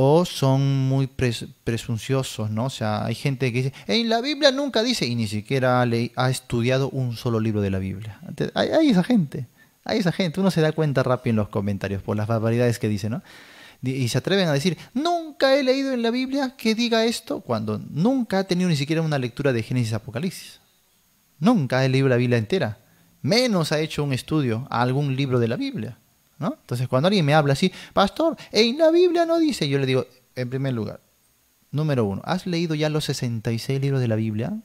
o son muy presunciosos, ¿no? O sea, hay gente que dice, en la Biblia nunca dice, y ni siquiera ha estudiado un solo libro de la Biblia. Hay, esa gente, hay esa gente, uno se da cuenta rápido en los comentarios por las barbaridades que dice, ¿no? Y se atreven a decir, nunca he leído en la Biblia que diga esto, cuando nunca ha tenido ni siquiera una lectura de Génesis Apocalipsis. Nunca he leído la Biblia entera, menos ha hecho un estudio a algún libro de la Biblia. ¿no? Entonces, cuando alguien me habla así, pastor, en la Biblia no dice, yo le digo, en primer lugar, número uno, ¿has leído ya los 66 libros de la Biblia?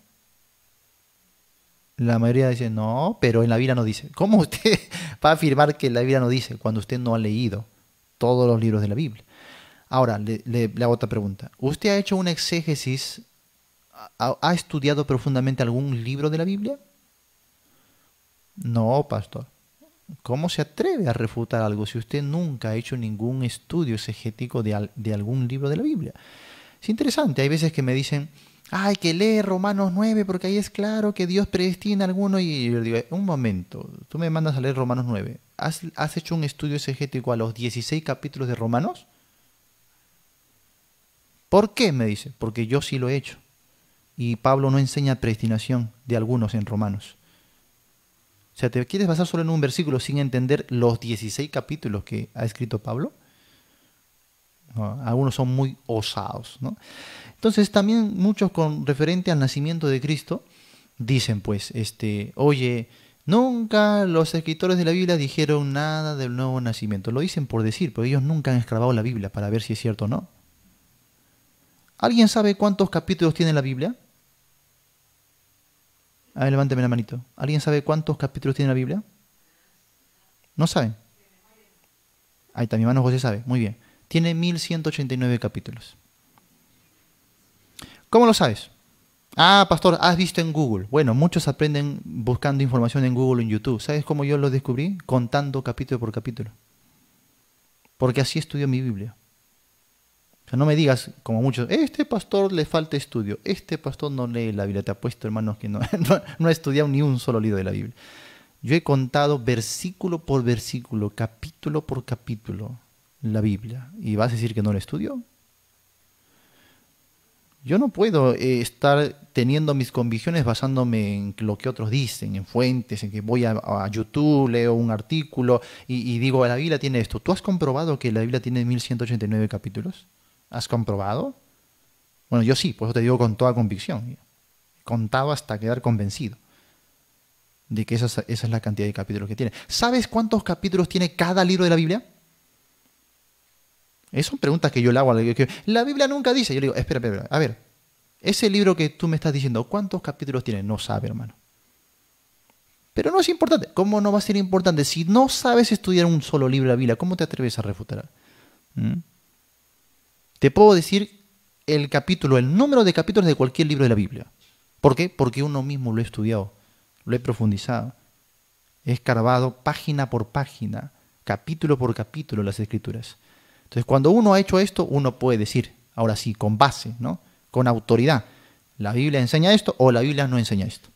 La mayoría dice, no, pero en la Biblia no dice. ¿Cómo usted va a afirmar que la Biblia no dice cuando usted no ha leído todos los libros de la Biblia? Ahora, le, hago otra pregunta. ¿Usted ha hecho una exégesis? ha estudiado profundamente algún libro de la Biblia? No, pastor. ¿Cómo se atreve a refutar algo si usted nunca ha hecho ningún estudio exegético de, algún libro de la Biblia? Es interesante, hay veces que me dicen, hay que leer Romanos 9 porque ahí es claro que Dios predestina a alguno y yo digo, un momento, tú me mandas a leer Romanos 9, ¿has, hecho un estudio exegético a los 16 capítulos de Romanos? ¿Por qué? me dice, porque yo sí lo he hecho. Y Pablo no enseña predestinación de algunos en Romanos. O sea, ¿te quieres basar solo en un versículo sin entender los 16 capítulos que ha escrito Pablo? algunos son muy osados. ¿no? Entonces, también muchos con referente al nacimiento de Cristo dicen, pues, este, oye, nunca los escritores de la Biblia dijeron nada del nuevo nacimiento. Lo dicen por decir, pero ellos nunca han esclavado la Biblia para ver si es cierto o no. ¿Alguien sabe cuántos capítulos tiene la Biblia? A ver, levánteme la manito. ¿Alguien sabe cuántos capítulos tiene la Biblia? ¿No saben? Ahí está, mi hermano José sabe. Muy bien. Tiene 1189 capítulos. ¿Cómo lo sabes? Ah, pastor, has visto en Google. Bueno, muchos aprenden buscando información en Google o en YouTube. ¿Sabes cómo yo lo descubrí? Contando capítulo por capítulo. Porque así estudió mi Biblia no me digas, como muchos, este pastor le falta estudio, este pastor no lee la Biblia. Te apuesto, hermanos, que no, ha estudiado ni un solo libro de la Biblia. Yo he contado versículo por versículo, capítulo por capítulo, la Biblia. ¿Y vas a decir que no la estudio. Yo no puedo eh, estar teniendo mis convicciones basándome en lo que otros dicen, en fuentes, en que voy a, YouTube, leo un artículo y, y, digo, la Biblia tiene esto. ¿Tú has comprobado que la Biblia tiene 1189 capítulos? ¿Has comprobado? Bueno, yo sí, por eso te digo con toda convicción. Contaba contado hasta quedar convencido de que esa es, esa es la cantidad de capítulos que tiene. ¿Sabes cuántos capítulos tiene cada libro de la Biblia? Esas son preguntas que yo le hago a la que la Biblia nunca dice. Yo le digo, espera, espera, a ver, ese libro que tú me estás diciendo, ¿cuántos capítulos tiene? No sabe, hermano. Pero no es importante. ¿Cómo no va a ser importante? Si no sabes estudiar un solo libro de la Biblia, ¿cómo te atreves a refutar? ¿Mm? Te puedo decir el capítulo, el número de capítulos de cualquier libro de la Biblia. ¿Por qué? Porque uno mismo lo he estudiado, lo he profundizado, he escarbado página por página, capítulo por capítulo las escrituras. Entonces, cuando uno ha hecho esto, uno puede decir, ahora sí, con base, ¿no? Con autoridad, la Biblia enseña esto o la Biblia no enseña esto.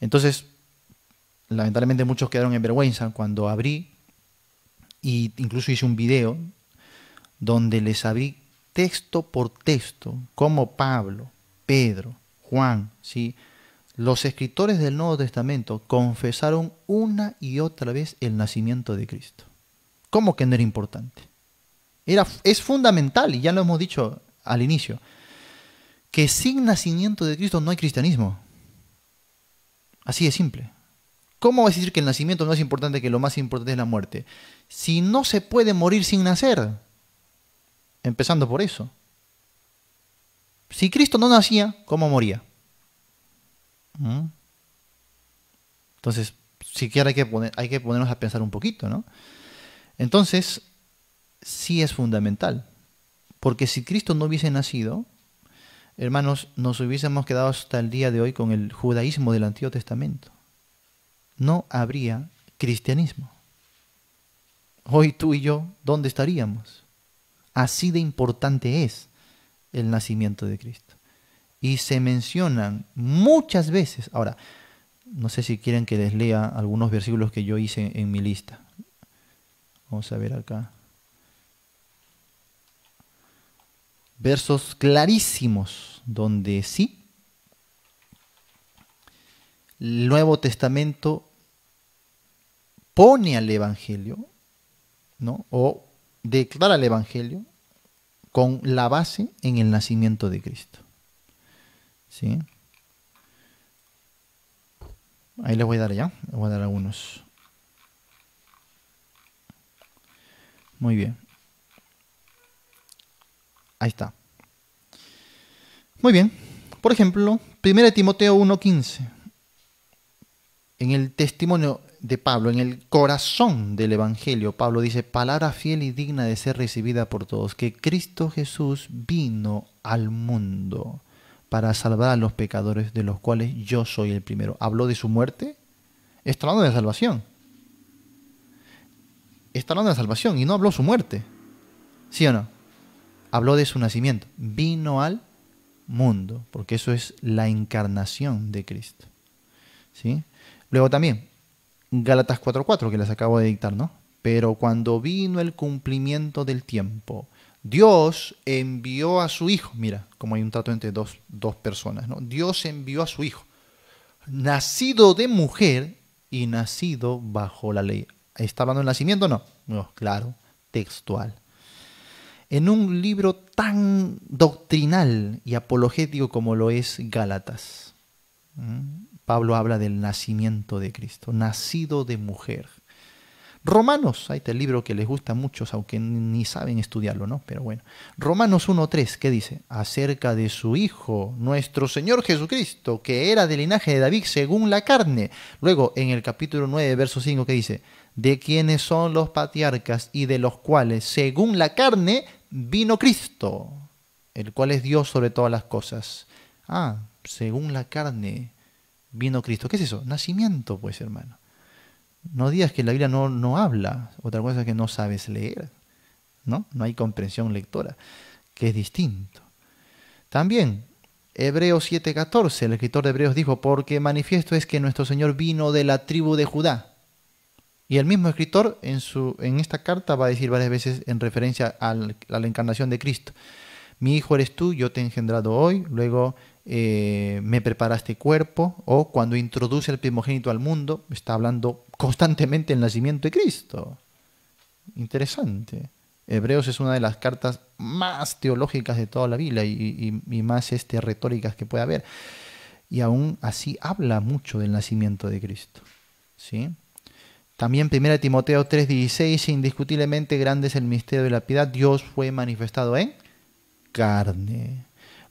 Entonces, lamentablemente muchos quedaron en vergüenza cuando abrí y e incluso hice un video donde les habí texto por texto, como Pablo, Pedro, Juan, ¿sí? los escritores del Nuevo Testamento confesaron una y otra vez el nacimiento de Cristo. ¿Cómo que no era importante? Era, es fundamental, y ya lo hemos dicho al inicio, que sin nacimiento de Cristo no hay cristianismo. Así de simple. ¿Cómo vas a decir que el nacimiento no es importante, que lo más importante es la muerte? Si no se puede morir sin nacer, Empezando por eso. Si Cristo no nacía, ¿cómo moría? ¿Mm? Entonces, siquiera hay que, poner, hay que ponernos a pensar un poquito, ¿no? Entonces, sí es fundamental. Porque si Cristo no hubiese nacido, hermanos, nos hubiésemos quedado hasta el día de hoy con el judaísmo del Antiguo Testamento. No habría cristianismo. Hoy tú y yo, ¿dónde estaríamos? Así de importante es el nacimiento de Cristo. Y se mencionan muchas veces. Ahora, no sé si quieren que les lea algunos versículos que yo hice en mi lista. Vamos a ver acá. Versos clarísimos donde sí. El Nuevo Testamento pone al Evangelio, ¿no? O declara el Evangelio con la base en el nacimiento de Cristo. ¿Sí? Ahí les voy a dar ya, les voy a dar algunos. Muy bien. Ahí está. Muy bien. Por ejemplo, 1 Timoteo 1.15. En el testimonio de Pablo, en el corazón del Evangelio, Pablo dice, palabra fiel y digna de ser recibida por todos, que Cristo Jesús vino al mundo para salvar a los pecadores de los cuales yo soy el primero. ¿Habló de su muerte? Está hablando de la salvación. Está hablando de la salvación y no habló de su muerte. ¿Sí o no? Habló de su nacimiento. Vino al mundo, porque eso es la encarnación de Cristo. ¿Sí? Luego también, Gálatas 4.4 que les acabo de dictar, ¿no? Pero cuando vino el cumplimiento del tiempo, Dios envió a su Hijo. Mira, como hay un trato entre dos, personas, ¿no? Dios envió a su Hijo, nacido de mujer y nacido bajo la ley. ¿Está hablando del nacimiento? No. No, claro, textual. En un libro tan doctrinal y apologético como lo es Gálatas. Pablo habla del nacimiento de Cristo, nacido de mujer. Romanos, hay este libro que les gusta a muchos, aunque ni saben estudiarlo, ¿no? Pero bueno. Romanos 1.3, ¿qué dice? Acerca de su Hijo, nuestro Señor Jesucristo, que era del linaje de David según la carne. Luego, en el capítulo 9, verso 5, ¿qué dice? De quienes son los patriarcas y de los cuales, según la carne, vino Cristo, el cual es Dios sobre todas las cosas. Ah, según la carne vino Cristo. ¿Qué es eso? Nacimiento, pues, hermano. No digas que la Biblia no, no habla. Otra cosa es que no sabes leer. ¿no? no hay comprensión lectora, que es distinto. También, Hebreos 7:14, el escritor de Hebreos dijo, porque manifiesto es que nuestro Señor vino de la tribu de Judá. Y el mismo escritor en, su, en esta carta va a decir varias veces en referencia a la encarnación de Cristo, mi hijo eres tú, yo te he engendrado hoy, luego eh, me me preparaste cuerpo, o cuando introduce el primogénito al mundo, está hablando constantemente del nacimiento de Cristo. Interesante. Hebreos es una de las cartas más teológicas de toda la Biblia y, más este, retóricas que puede haber. Y aún así habla mucho del nacimiento de Cristo. ¿sí? También 1 Timoteo 3:16, indiscutiblemente grande es el misterio de la piedad, Dios fue manifestado en carne.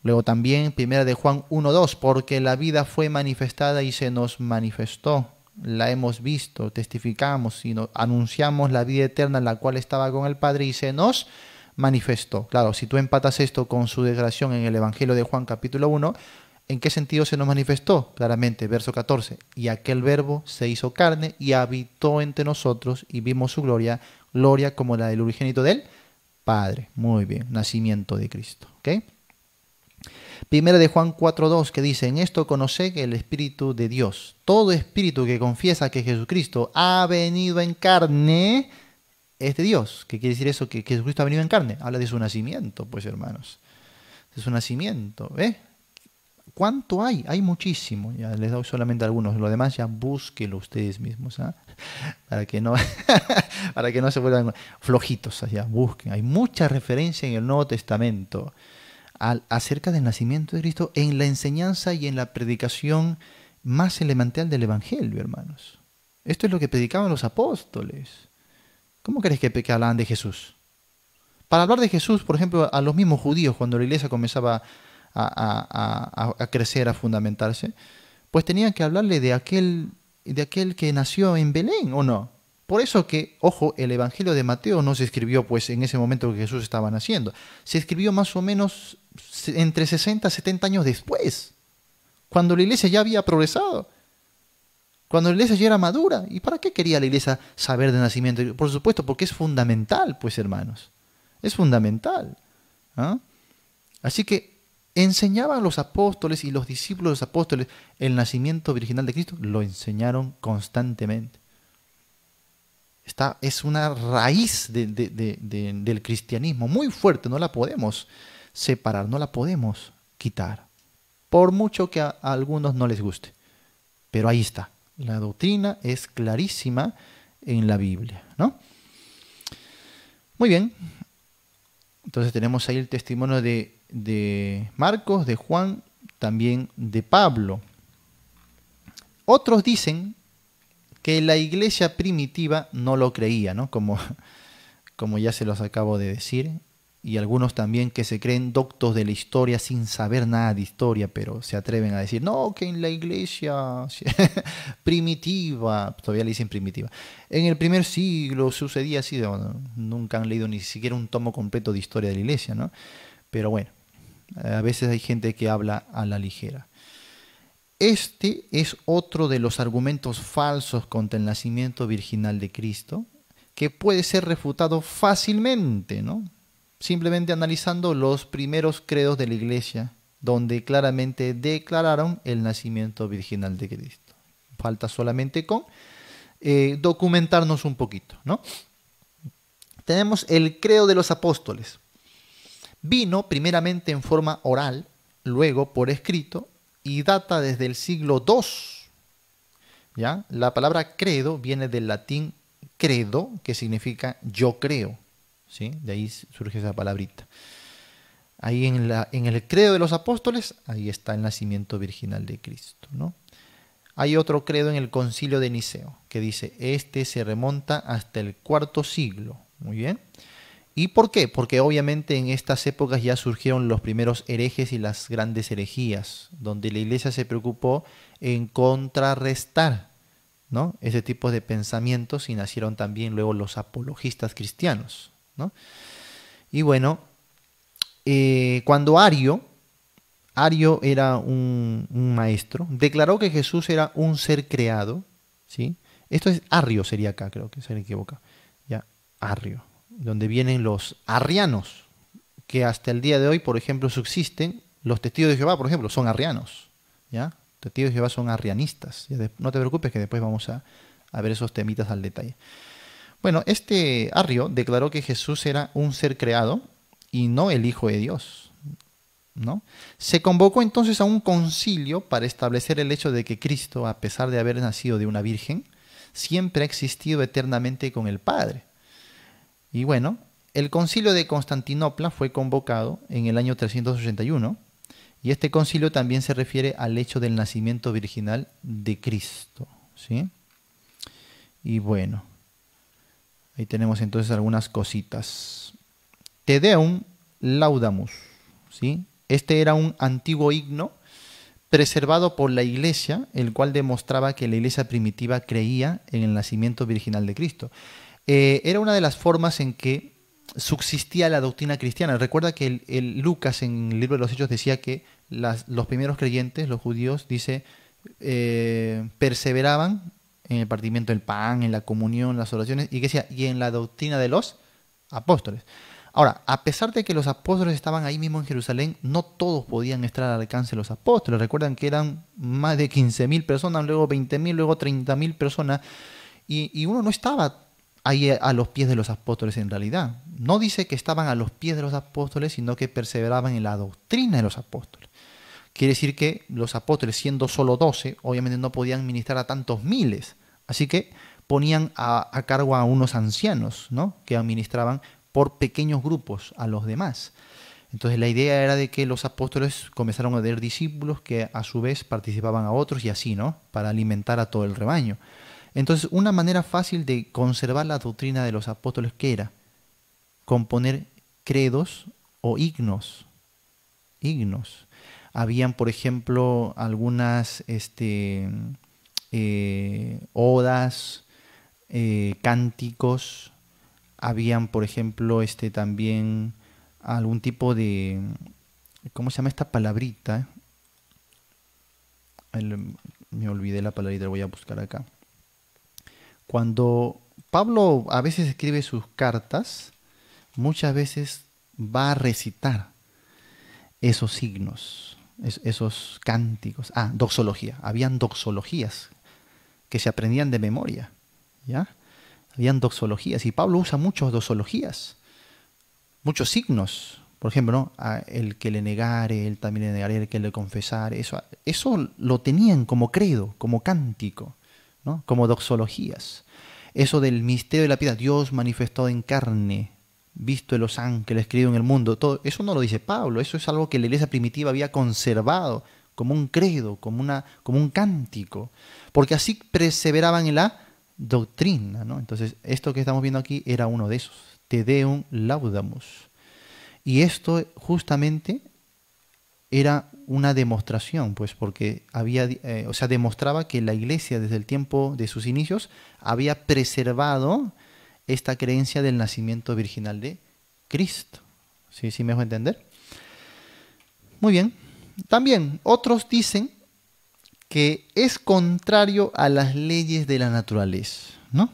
Luego también Primera de Juan 2, porque la vida fue manifestada y se nos manifestó, la hemos visto, testificamos y nos anunciamos la vida eterna en la cual estaba con el Padre y se nos manifestó. Claro, si tú empatas esto con su declaración en el Evangelio de Juan capítulo 1, ¿En qué sentido se nos manifestó? Claramente, verso 14. Y aquel verbo se hizo carne y habitó entre nosotros y vimos su gloria, gloria como la del origenito del Padre. Muy bien, nacimiento de Cristo. ¿ok?, Primera de Juan 4.2 que dice, en esto conocé el Espíritu de Dios. Todo espíritu que confiesa que Jesucristo ha venido en carne es de Dios. ¿Qué quiere decir eso? Que, Jesucristo ha venido en carne. Habla de su nacimiento, pues hermanos. De su nacimiento. ¿eh? ¿Cuánto hay? Hay muchísimo. Ya les doy solamente algunos. Lo demás ya búsquenlo ustedes mismos. ¿ah? Para, que no, para que no se vuelvan flojitos allá. Busquen. Hay mucha referencia en el Nuevo Testamento acerca del nacimiento de Cristo en la enseñanza y en la predicación más elemental del Evangelio, hermanos. Esto es lo que predicaban los apóstoles. ¿Cómo crees que, hablaban de Jesús? Para hablar de Jesús, por ejemplo, a los mismos judíos, cuando la iglesia comenzaba a, a crecer, a fundamentarse, pues tenían que hablarle de aquel, de aquel que nació en Belén, ¿o no? Por eso que, ojo, el Evangelio de Mateo no se escribió pues en ese momento que Jesús estaba naciendo. Se escribió más o menos entre 60 y 70 años después, cuando la iglesia ya había progresado, cuando la iglesia ya era madura. ¿Y para qué quería la iglesia saber de nacimiento? Por supuesto, porque es fundamental, pues hermanos. Es fundamental. ¿ah? Así que enseñaban los apóstoles y los discípulos de los apóstoles el nacimiento virginal de Cristo, lo enseñaron constantemente es una raíz del cristianismo muy fuerte, no la podemos separar, no la podemos quitar, por mucho que a, algunos no les guste. Pero ahí está, la doctrina es clarísima en la Biblia, ¿no? Muy bien, entonces tenemos ahí el testimonio de Marcos, de Juan, también de Pablo. Otros dicen que la iglesia primitiva no lo creía, ¿no? Como, como ya se los acabo de decir, y algunos también que se creen doctos de la historia sin saber nada de historia, pero se atreven a decir, no, que en la iglesia primitiva, todavía le dicen primitiva, en el primer siglo sucedía así, nunca han leído ni siquiera un tomo completo de historia de la iglesia, ¿no? Pero bueno, a veces hay gente que habla a la ligera. Este es otro de los argumentos falsos contra el nacimiento virginal de Cristo que puede ser refutado fácilmente, ¿no? Simplemente analizando los primeros credos de la Iglesia, donde claramente declararon el nacimiento virginal de Cristo. Falta solamente con eh, documentarnos un poquito, ¿no? Tenemos el credo de los apóstoles. Vino primeramente en forma oral, luego por escrito y data desde el siglo II. ¿Ya? La palabra credo viene del latín credo, que significa yo creo. ¿Sí? De ahí surge esa palabrita. Ahí en, el credo de los apóstoles, ahí está el nacimiento virginal de Cristo. ¿no? Hay otro credo en el concilio de Niceo, que dice, este se remonta hasta el cuarto siglo. Muy bien. ¿Y por qué? Porque obviamente en estas épocas ya surgieron los primeros herejes y las grandes herejías, donde la iglesia se preocupó en contrarrestar ¿no? ese tipo de pensamientos y nacieron también luego los apologistas cristianos. Y bueno, eh, cuando Ario, Ario era un, maestro, declaró que Jesús era un ser creado, ¿sí? Esto es Arrio sería acá, creo que se me equivoca. Ya, Arrio donde vienen los arrianos, que hasta el día de hoy, por ejemplo, subsisten. Los testigos de Jehová, por ejemplo, son arrianos. ¿ya? Los testigos de Jehová son arrianistas. No te preocupes que después vamos a, a ver esos temitas al detalle. Bueno, este arrio declaró que Jesús era un ser creado y no el Hijo de Dios. ¿No? Se convocó entonces a un concilio para establecer el hecho de que Cristo, a pesar de haber nacido de una virgen, siempre ha existido eternamente con el Padre. Y bueno, el concilio de Constantinopla fue convocado en el año 381 y este concilio también se refiere al hecho del nacimiento virginal de Cristo. ¿sí? Y bueno, ahí tenemos entonces algunas cositas. Te deum laudamus. ¿sí? Este era un antiguo himno preservado por la iglesia, el cual demostraba que la iglesia primitiva creía en el nacimiento virginal de Cristo. Eh, era una de las formas en que subsistía la doctrina cristiana. Recuerda que el, Lucas en el libro de los Hechos decía que los primeros creyentes, los judíos, dice, eh, perseveraban en el partimiento del pan, en la comunión, las oraciones, y, que y en la doctrina de los apóstoles. Ahora, a pesar de que los apóstoles estaban ahí mismo en Jerusalén, no todos podían estar al alcance de los apóstoles. Recuerdan que eran más de 15.000 personas, luego 20.000, luego 30.000 personas, y, uno no estaba ahí a los pies de los apóstoles en realidad. No dice que estaban a los pies de los apóstoles, sino que perseveraban en la doctrina de los apóstoles. Quiere decir que los apóstoles, siendo solo doce, obviamente no podían ministrar a tantos miles. Así que ponían a, cargo a unos ancianos, ¿no? Que administraban por pequeños grupos a los demás. Entonces la idea era de que los apóstoles comenzaron a tener discípulos que a su vez participaban a otros y así, ¿no? Para alimentar a todo el rebaño. Entonces, una manera fácil de conservar la doctrina de los apóstoles que era componer credos o himnos. Habían, por ejemplo, algunas este, eh, odas, eh, cánticos. Habían, por ejemplo, este, también algún tipo de... ¿Cómo se llama esta palabrita? me olvidé la palabrita, la voy a buscar acá. Cuando Pablo a veces escribe sus cartas, muchas veces va a recitar esos signos, esos cánticos. Ah, doxología. Habían doxologías que se aprendían de memoria. ¿ya? Habían doxologías. Y Pablo usa muchas doxologías, muchos signos. Por ejemplo, ¿no? Ah, el que le negare, él también le negaré, el que le confesare. Eso, eso lo tenían como credo, como cántico como doxologías. Eso del misterio de la piedad, Dios manifestado en carne, visto en los ángeles, creído en el mundo, todo, eso no lo dice Pablo, eso es algo que la iglesia primitiva había conservado como un credo, como, una, como un cántico, porque así perseveraban en la doctrina. Entonces, esto que estamos viendo aquí era uno de esos, Te Deum Laudamus. Y esto justamente era una demostración, pues porque había, eh, o sea, demostraba que la iglesia desde el tiempo de sus inicios había preservado esta creencia del nacimiento virginal de Cristo. ¿Sí, sí me a entender? Muy bien. También otros dicen que es contrario a las leyes de la naturaleza, ¿no?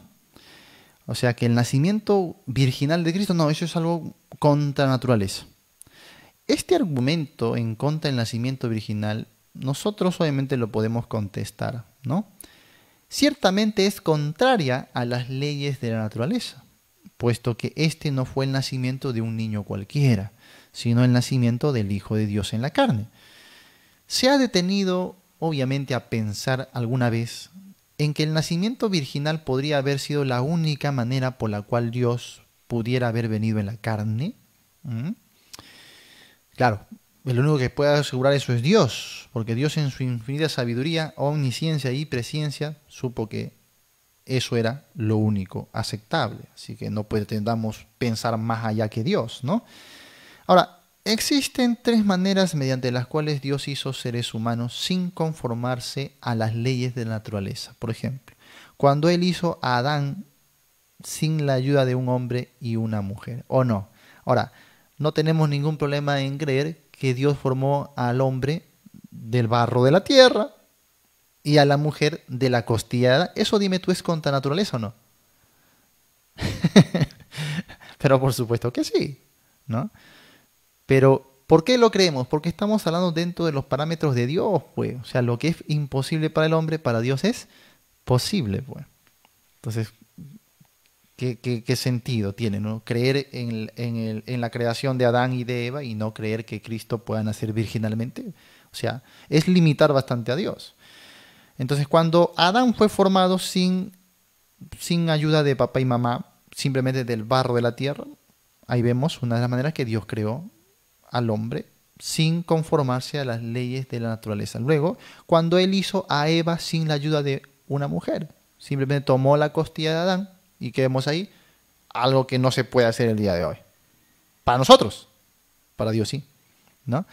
O sea, que el nacimiento virginal de Cristo, no, eso es algo contra naturaleza. Este argumento en contra del nacimiento virginal, nosotros obviamente lo podemos contestar, ¿no? Ciertamente es contraria a las leyes de la naturaleza, puesto que este no fue el nacimiento de un niño cualquiera, sino el nacimiento del Hijo de Dios en la carne. Se ha detenido, obviamente, a pensar alguna vez en que el nacimiento virginal podría haber sido la única manera por la cual Dios pudiera haber venido en la carne. Claro, el único que puede asegurar eso es Dios, porque Dios en su infinita sabiduría, omnisciencia y presciencia supo que eso era lo único aceptable. Así que no pretendamos pensar más allá que Dios, ¿no? Ahora, existen tres maneras mediante las cuales Dios hizo seres humanos sin conformarse a las leyes de la naturaleza. Por ejemplo, cuando Él hizo a Adán sin la ayuda de un hombre y una mujer, ¿o no? Ahora, no tenemos ningún problema en creer que Dios formó al hombre del barro de la tierra y a la mujer de la costillada. Eso dime tú, ¿es contra naturaleza o no? Pero por supuesto que sí, ¿no? Pero ¿Por qué lo creemos? Porque estamos hablando dentro de los parámetros de Dios, pues. O sea, lo que es imposible para el hombre, para Dios es posible, pues. Entonces, ¿Qué, qué, sentido tiene ¿no? creer en, en, la creación de Adán y de Eva y no creer que Cristo pueda nacer virginalmente? O sea, es limitar bastante a Dios. Entonces, cuando Adán fue formado sin, sin ayuda de papá y mamá, simplemente del barro de la tierra, ahí vemos una de las maneras que Dios creó al hombre sin conformarse a las leyes de la naturaleza. Luego, cuando él hizo a Eva sin la ayuda de una mujer, simplemente tomó la costilla de Adán, y que vemos ahí, algo que no se puede hacer el día de hoy. Para nosotros, para Dios sí. ¿no?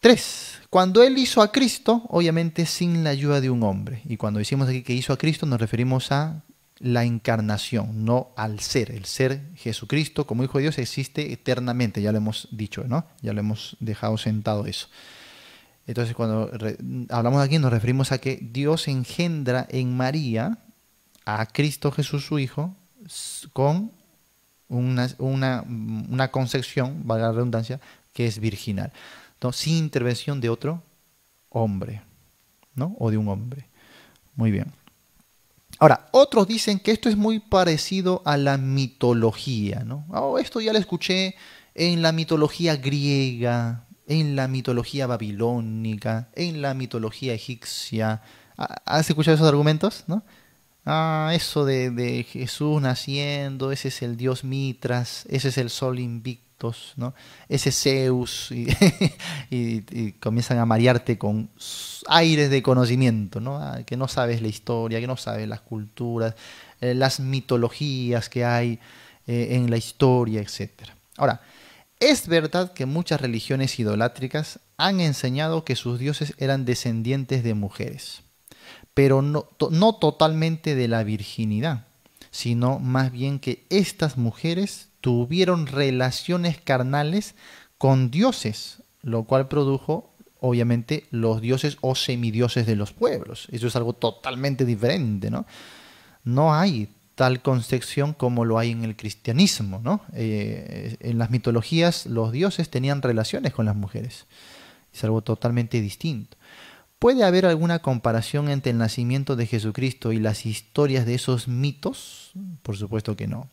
Tres, cuando Él hizo a Cristo, obviamente sin la ayuda de un hombre. Y cuando decimos aquí que hizo a Cristo, nos referimos a la encarnación, no al ser. El ser Jesucristo como Hijo de Dios existe eternamente, ya lo hemos dicho, ¿no? Ya lo hemos dejado sentado eso. Entonces, cuando hablamos aquí, nos referimos a que Dios engendra en María a Cristo Jesús su Hijo con una, concepción, valga la redundancia, que es virginal. sin intervención de otro hombre, ¿no? O de un hombre. Muy bien. Ahora, otros dicen que esto es muy parecido a la mitología, ¿no? Oh, esto ya lo escuché en la mitología griega, en la mitología babilónica, en la mitología egipcia. ¿Has escuchado esos argumentos? ¿No? Ah, eso de, Jesús naciendo, ese es el dios Mitras, ese es el sol Invictos, ¿no? Ese es Zeus, y, comienzan a marearte con aires de conocimiento, ¿no? Ah, que no sabes la historia, que no sabes las culturas, eh, las mitologías que hay eh, en la historia, etc. Ahora, es verdad que muchas religiones idolátricas han enseñado que sus dioses eran descendientes de mujeres pero no, no totalmente de la virginidad, sino más bien que estas mujeres tuvieron relaciones carnales con dioses, lo cual produjo obviamente los dioses o semidioses de los pueblos. Eso es algo totalmente diferente, ¿no? No hay tal concepción como lo hay en el cristianismo, ¿no? Eh, en las mitologías los dioses tenían relaciones con las mujeres. Es algo totalmente distinto. ¿Puede haber alguna comparación entre el nacimiento de Jesucristo y las historias de esos mitos? Por supuesto que no.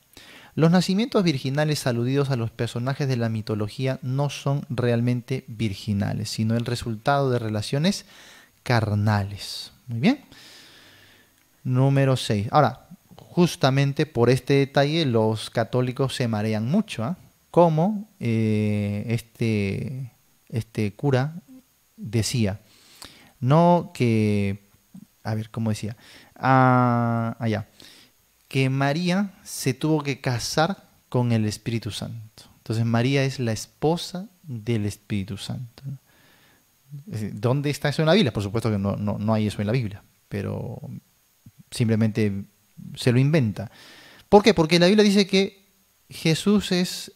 Los nacimientos virginales aludidos a los personajes de la mitología no son realmente virginales, sino el resultado de relaciones carnales. Muy bien. Número 6. Ahora, justamente por este detalle los católicos se marean mucho. ¿ah? como ¿Cómo eh, este, este cura decía? No que, a ver, ¿cómo decía? Ah, allá, que María se tuvo que casar con el Espíritu Santo. Entonces María es la esposa del Espíritu Santo. ¿Dónde está eso en la Biblia? Por supuesto que no, no, no hay eso en la Biblia, pero simplemente se lo inventa. ¿Por qué? Porque la Biblia dice que Jesús es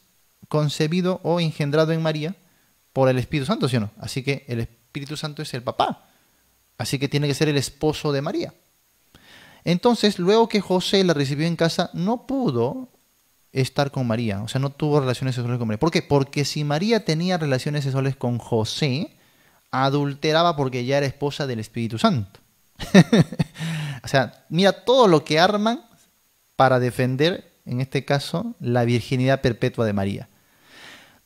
concebido o engendrado en María por el Espíritu Santo, ¿sí o no? Así que el Espíritu Santo es el papá Así que tiene que ser el esposo de María. Entonces, luego que José la recibió en casa, no pudo estar con María. O sea, no tuvo relaciones sexuales con María. ¿Por qué? Porque si María tenía relaciones sexuales con José, adulteraba porque ya era esposa del Espíritu Santo. o sea, mira todo lo que arman para defender, en este caso, la virginidad perpetua de María.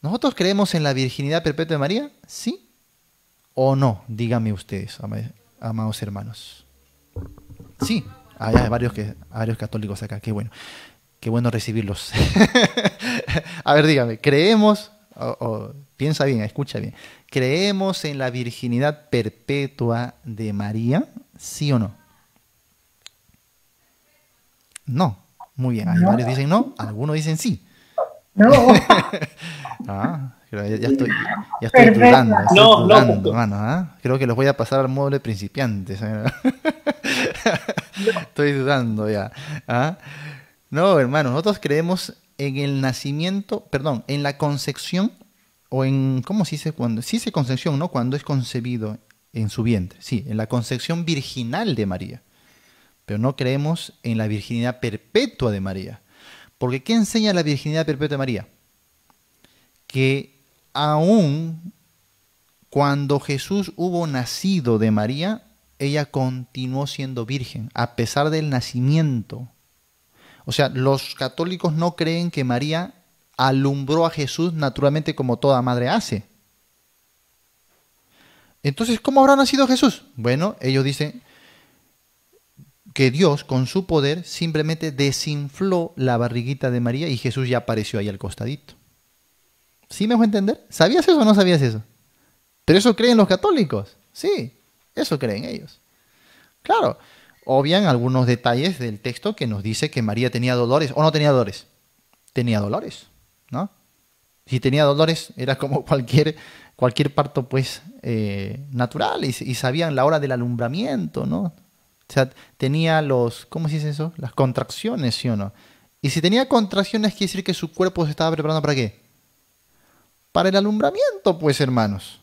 ¿Nosotros creemos en la virginidad perpetua de María? ¿Sí o no? Díganme ustedes amados hermanos. Sí, hay varios, que, varios católicos acá, qué bueno. Qué bueno recibirlos. a ver, dígame, creemos, o, piensa bien, escucha bien, ¿creemos en la virginidad perpetua de María? ¿Sí o no? No. Muy bien, hay varios dicen no, algunos dicen sí. No. Ah ya, estoy, dudando. ¿ah? Creo que los voy a pasar al módulo de principiantes. estoy dudando ya. ¿ah? No, hermano, nosotros creemos en el nacimiento, perdón, en la concepción o en, ¿cómo se dice cuando? Sí, se concepción, ¿no? Cuando es concebido en su vientre, sí, en la concepción virginal de María. Pero no creemos en la virginidad perpetua de María. Porque ¿qué enseña la virginidad perpetua de María? Que aún cuando Jesús hubo nacido de María, ella continuó siendo virgen, a pesar del nacimiento. O sea, los católicos no creen que María alumbró a Jesús naturalmente como toda madre hace. Entonces, ¿cómo habrá nacido Jesús? Bueno, ellos dicen que Dios con su poder simplemente desinfló la barriguita de María y Jesús ya apareció ahí al costadito. ¿Sí me a entender? ¿Sabías eso o no sabías eso? Pero eso creen los católicos. Sí, eso creen ellos. Claro, obvian algunos detalles del texto que nos dice que María tenía dolores o no tenía dolores. Tenía dolores, ¿no? Si tenía dolores era como cualquier, cualquier parto pues eh, natural y, sabían la hora del alumbramiento, ¿no? O sea, tenía los, ¿cómo se dice eso? Las contracciones, ¿sí o no? Y si tenía contracciones quiere decir que su cuerpo se estaba preparando para qué? para el alumbramiento, pues hermanos.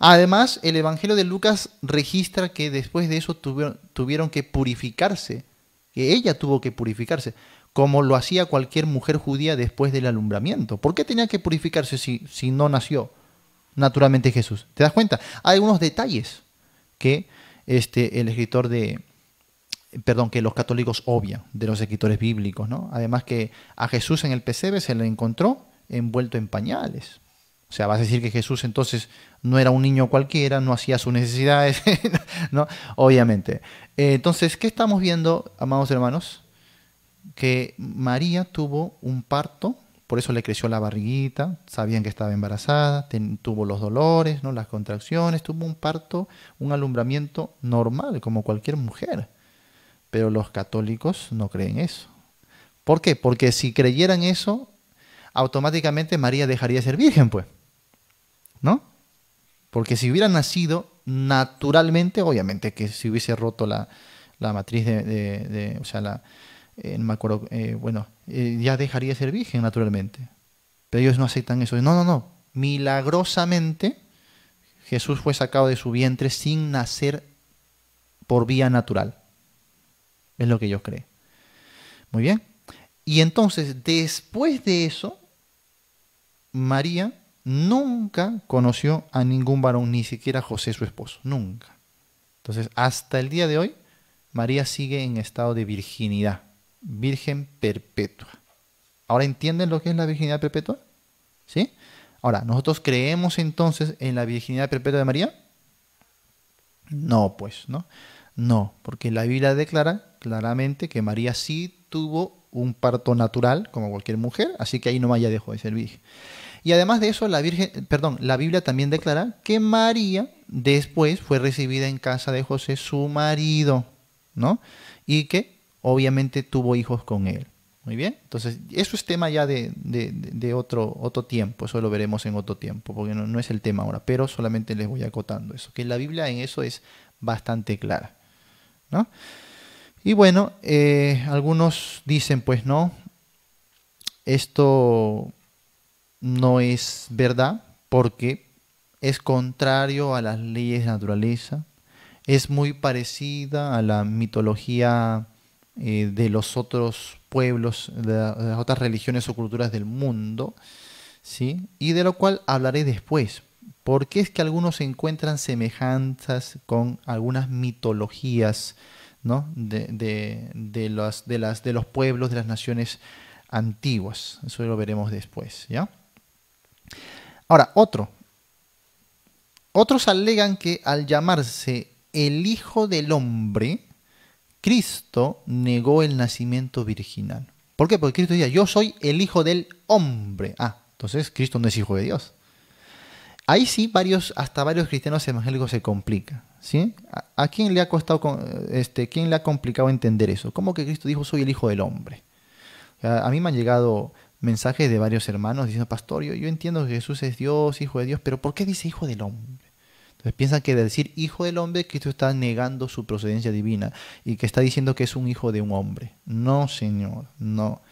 Además, el Evangelio de Lucas registra que después de eso tuvieron, que purificarse, que ella tuvo que purificarse, como lo hacía cualquier mujer judía después del alumbramiento. ¿Por qué tenía que purificarse si, no nació naturalmente Jesús? ¿Te das cuenta? Hay unos detalles que este, el escritor de, perdón, que los católicos obvian de los escritores bíblicos, ¿no? Además que a Jesús en el PCB se le encontró envuelto en pañales. O sea, vas a decir que Jesús entonces no era un niño cualquiera, no hacía sus necesidades, ¿no? Obviamente. Eh, entonces, ¿qué estamos viendo, amados hermanos? Que María tuvo un parto, por eso le creció la barriguita, sabían que estaba embarazada, tuvo los dolores, ¿no? las contracciones, tuvo un parto, un alumbramiento normal, como cualquier mujer. Pero los católicos no creen eso. ¿Por qué? Porque si creyeran eso, automáticamente María dejaría de ser virgen, pues. ¿no? Porque si hubiera nacido naturalmente, obviamente que si hubiese roto la, matriz de, o sea, la, eh, eh, bueno, eh, ya dejaría de ser virgen naturalmente. Pero ellos no aceptan eso. No, no, no. Milagrosamente, Jesús fue sacado de su vientre sin nacer por vía natural. Es lo que ellos creen. Muy bien. Y entonces, después de eso, María nunca conoció a ningún varón, ni siquiera a José su esposo, nunca. Entonces, hasta el día de hoy, María sigue en estado de virginidad, virgen perpetua. ¿Ahora entienden lo que es la virginidad perpetua? ¿Sí? Ahora, ¿nosotros creemos entonces en la virginidad perpetua de María? No, pues, ¿no? No, porque la Biblia declara claramente que María sí tuvo un parto natural, como cualquier mujer, así que ahí no vaya dejó de ser virgen. Y además de eso, la Virgen, eh, perdón, la Biblia también declara que María después fue recibida en casa de José, su marido, ¿no? Y que obviamente tuvo hijos con él. Muy bien, entonces eso es tema ya de, otro, otro tiempo, eso lo veremos en otro tiempo, porque no, es el tema ahora, pero solamente les voy acotando eso, que la Biblia en eso es bastante clara, ¿no? Y bueno, eh, algunos dicen, pues no, esto no es verdad porque es contrario a las leyes de naturaleza, es muy parecida a la mitología eh, de los otros pueblos, de, las otras religiones o culturas del mundo, ¿sí? y de lo cual hablaré después. porque es que algunos encuentran semejanzas con algunas mitologías ¿no? de, de, los, de, las, de los pueblos, de las naciones antiguas? Eso lo veremos después. ¿ya? Ahora, otro. Otros alegan que al llamarse el Hijo del Hombre, Cristo negó el nacimiento virginal. ¿Por qué? Porque Cristo decía, yo soy el Hijo del Hombre. Ah, entonces Cristo no es Hijo de Dios. Ahí sí, varios, hasta varios cristianos evangélicos se complican. ¿A, quién le ha costado, este, ha complicado entender eso? ¿Cómo que Cristo dijo, soy el Hijo del Hombre? A, a mí me han llegado mensajes de varios hermanos diciendo, pastor, yo, entiendo que Jesús es Dios, hijo de Dios, pero ¿por qué dice hijo del hombre? Entonces piensan que de decir hijo del hombre, Cristo está negando su procedencia divina y que está diciendo que es un hijo de un hombre. No, Señor, no.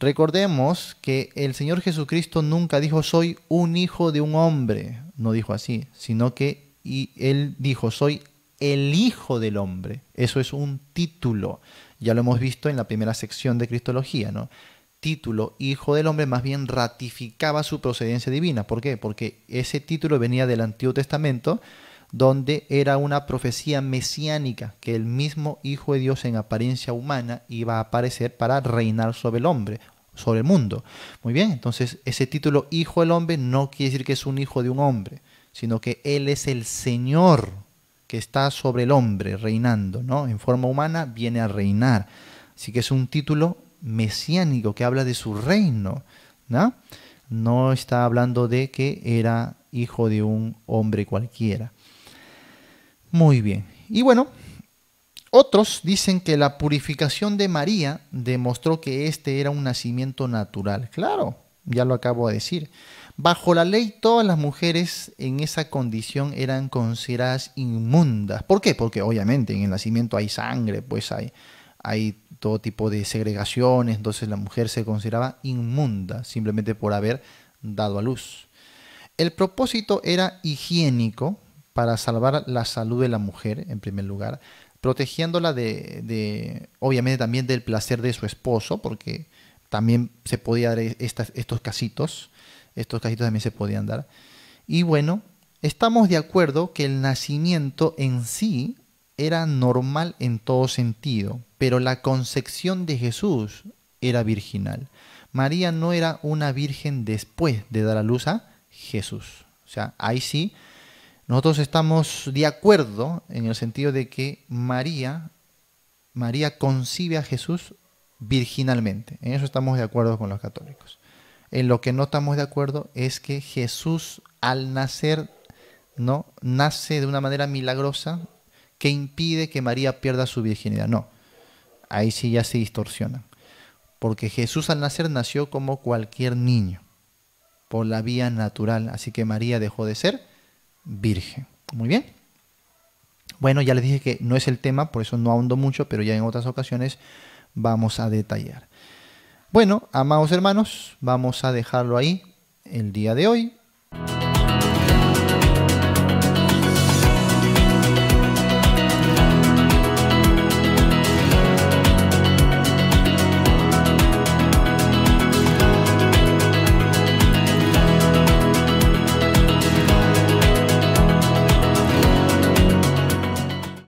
Recordemos que el Señor Jesucristo nunca dijo soy un hijo de un hombre, no dijo así, sino que y él dijo soy el hijo del hombre. Eso es un título. Ya lo hemos visto en la primera sección de Cristología, ¿no? título Hijo del Hombre más bien ratificaba su procedencia divina. ¿Por qué? Porque ese título venía del Antiguo Testamento, donde era una profecía mesiánica, que el mismo Hijo de Dios en apariencia humana iba a aparecer para reinar sobre el hombre, sobre el mundo. Muy bien, entonces ese título Hijo del Hombre no quiere decir que es un hijo de un hombre, sino que Él es el Señor que está sobre el hombre reinando, ¿no? En forma humana viene a reinar. Así que es un título mesiánico que habla de su reino. ¿no? no está hablando de que era hijo de un hombre cualquiera. Muy bien. Y bueno, otros dicen que la purificación de María demostró que este era un nacimiento natural. Claro, ya lo acabo de decir. Bajo la ley todas las mujeres en esa condición eran consideradas inmundas. ¿Por qué? Porque obviamente en el nacimiento hay sangre, pues hay, hay todo tipo de segregaciones, entonces la mujer se consideraba inmunda simplemente por haber dado a luz. El propósito era higiénico para salvar la salud de la mujer, en primer lugar, protegiéndola de, obviamente también del placer de su esposo, porque también se podía dar estos casitos, estos casitos también se podían dar. Y bueno, estamos de acuerdo que el nacimiento en sí era normal en todo sentido, pero la concepción de Jesús era virginal. María no era una virgen después de dar a luz a Jesús. O sea, ahí sí, nosotros estamos de acuerdo en el sentido de que María, María concibe a Jesús virginalmente. En eso estamos de acuerdo con los católicos. En lo que no estamos de acuerdo es que Jesús al nacer, ¿no? Nace de una manera milagrosa que impide que María pierda su virginidad. No ahí sí ya se distorsionan. Porque Jesús al nacer nació como cualquier niño, por la vía natural. Así que María dejó de ser virgen. Muy bien. Bueno, ya les dije que no es el tema, por eso no ahondo mucho, pero ya en otras ocasiones vamos a detallar. Bueno, amados hermanos, vamos a dejarlo ahí el día de hoy.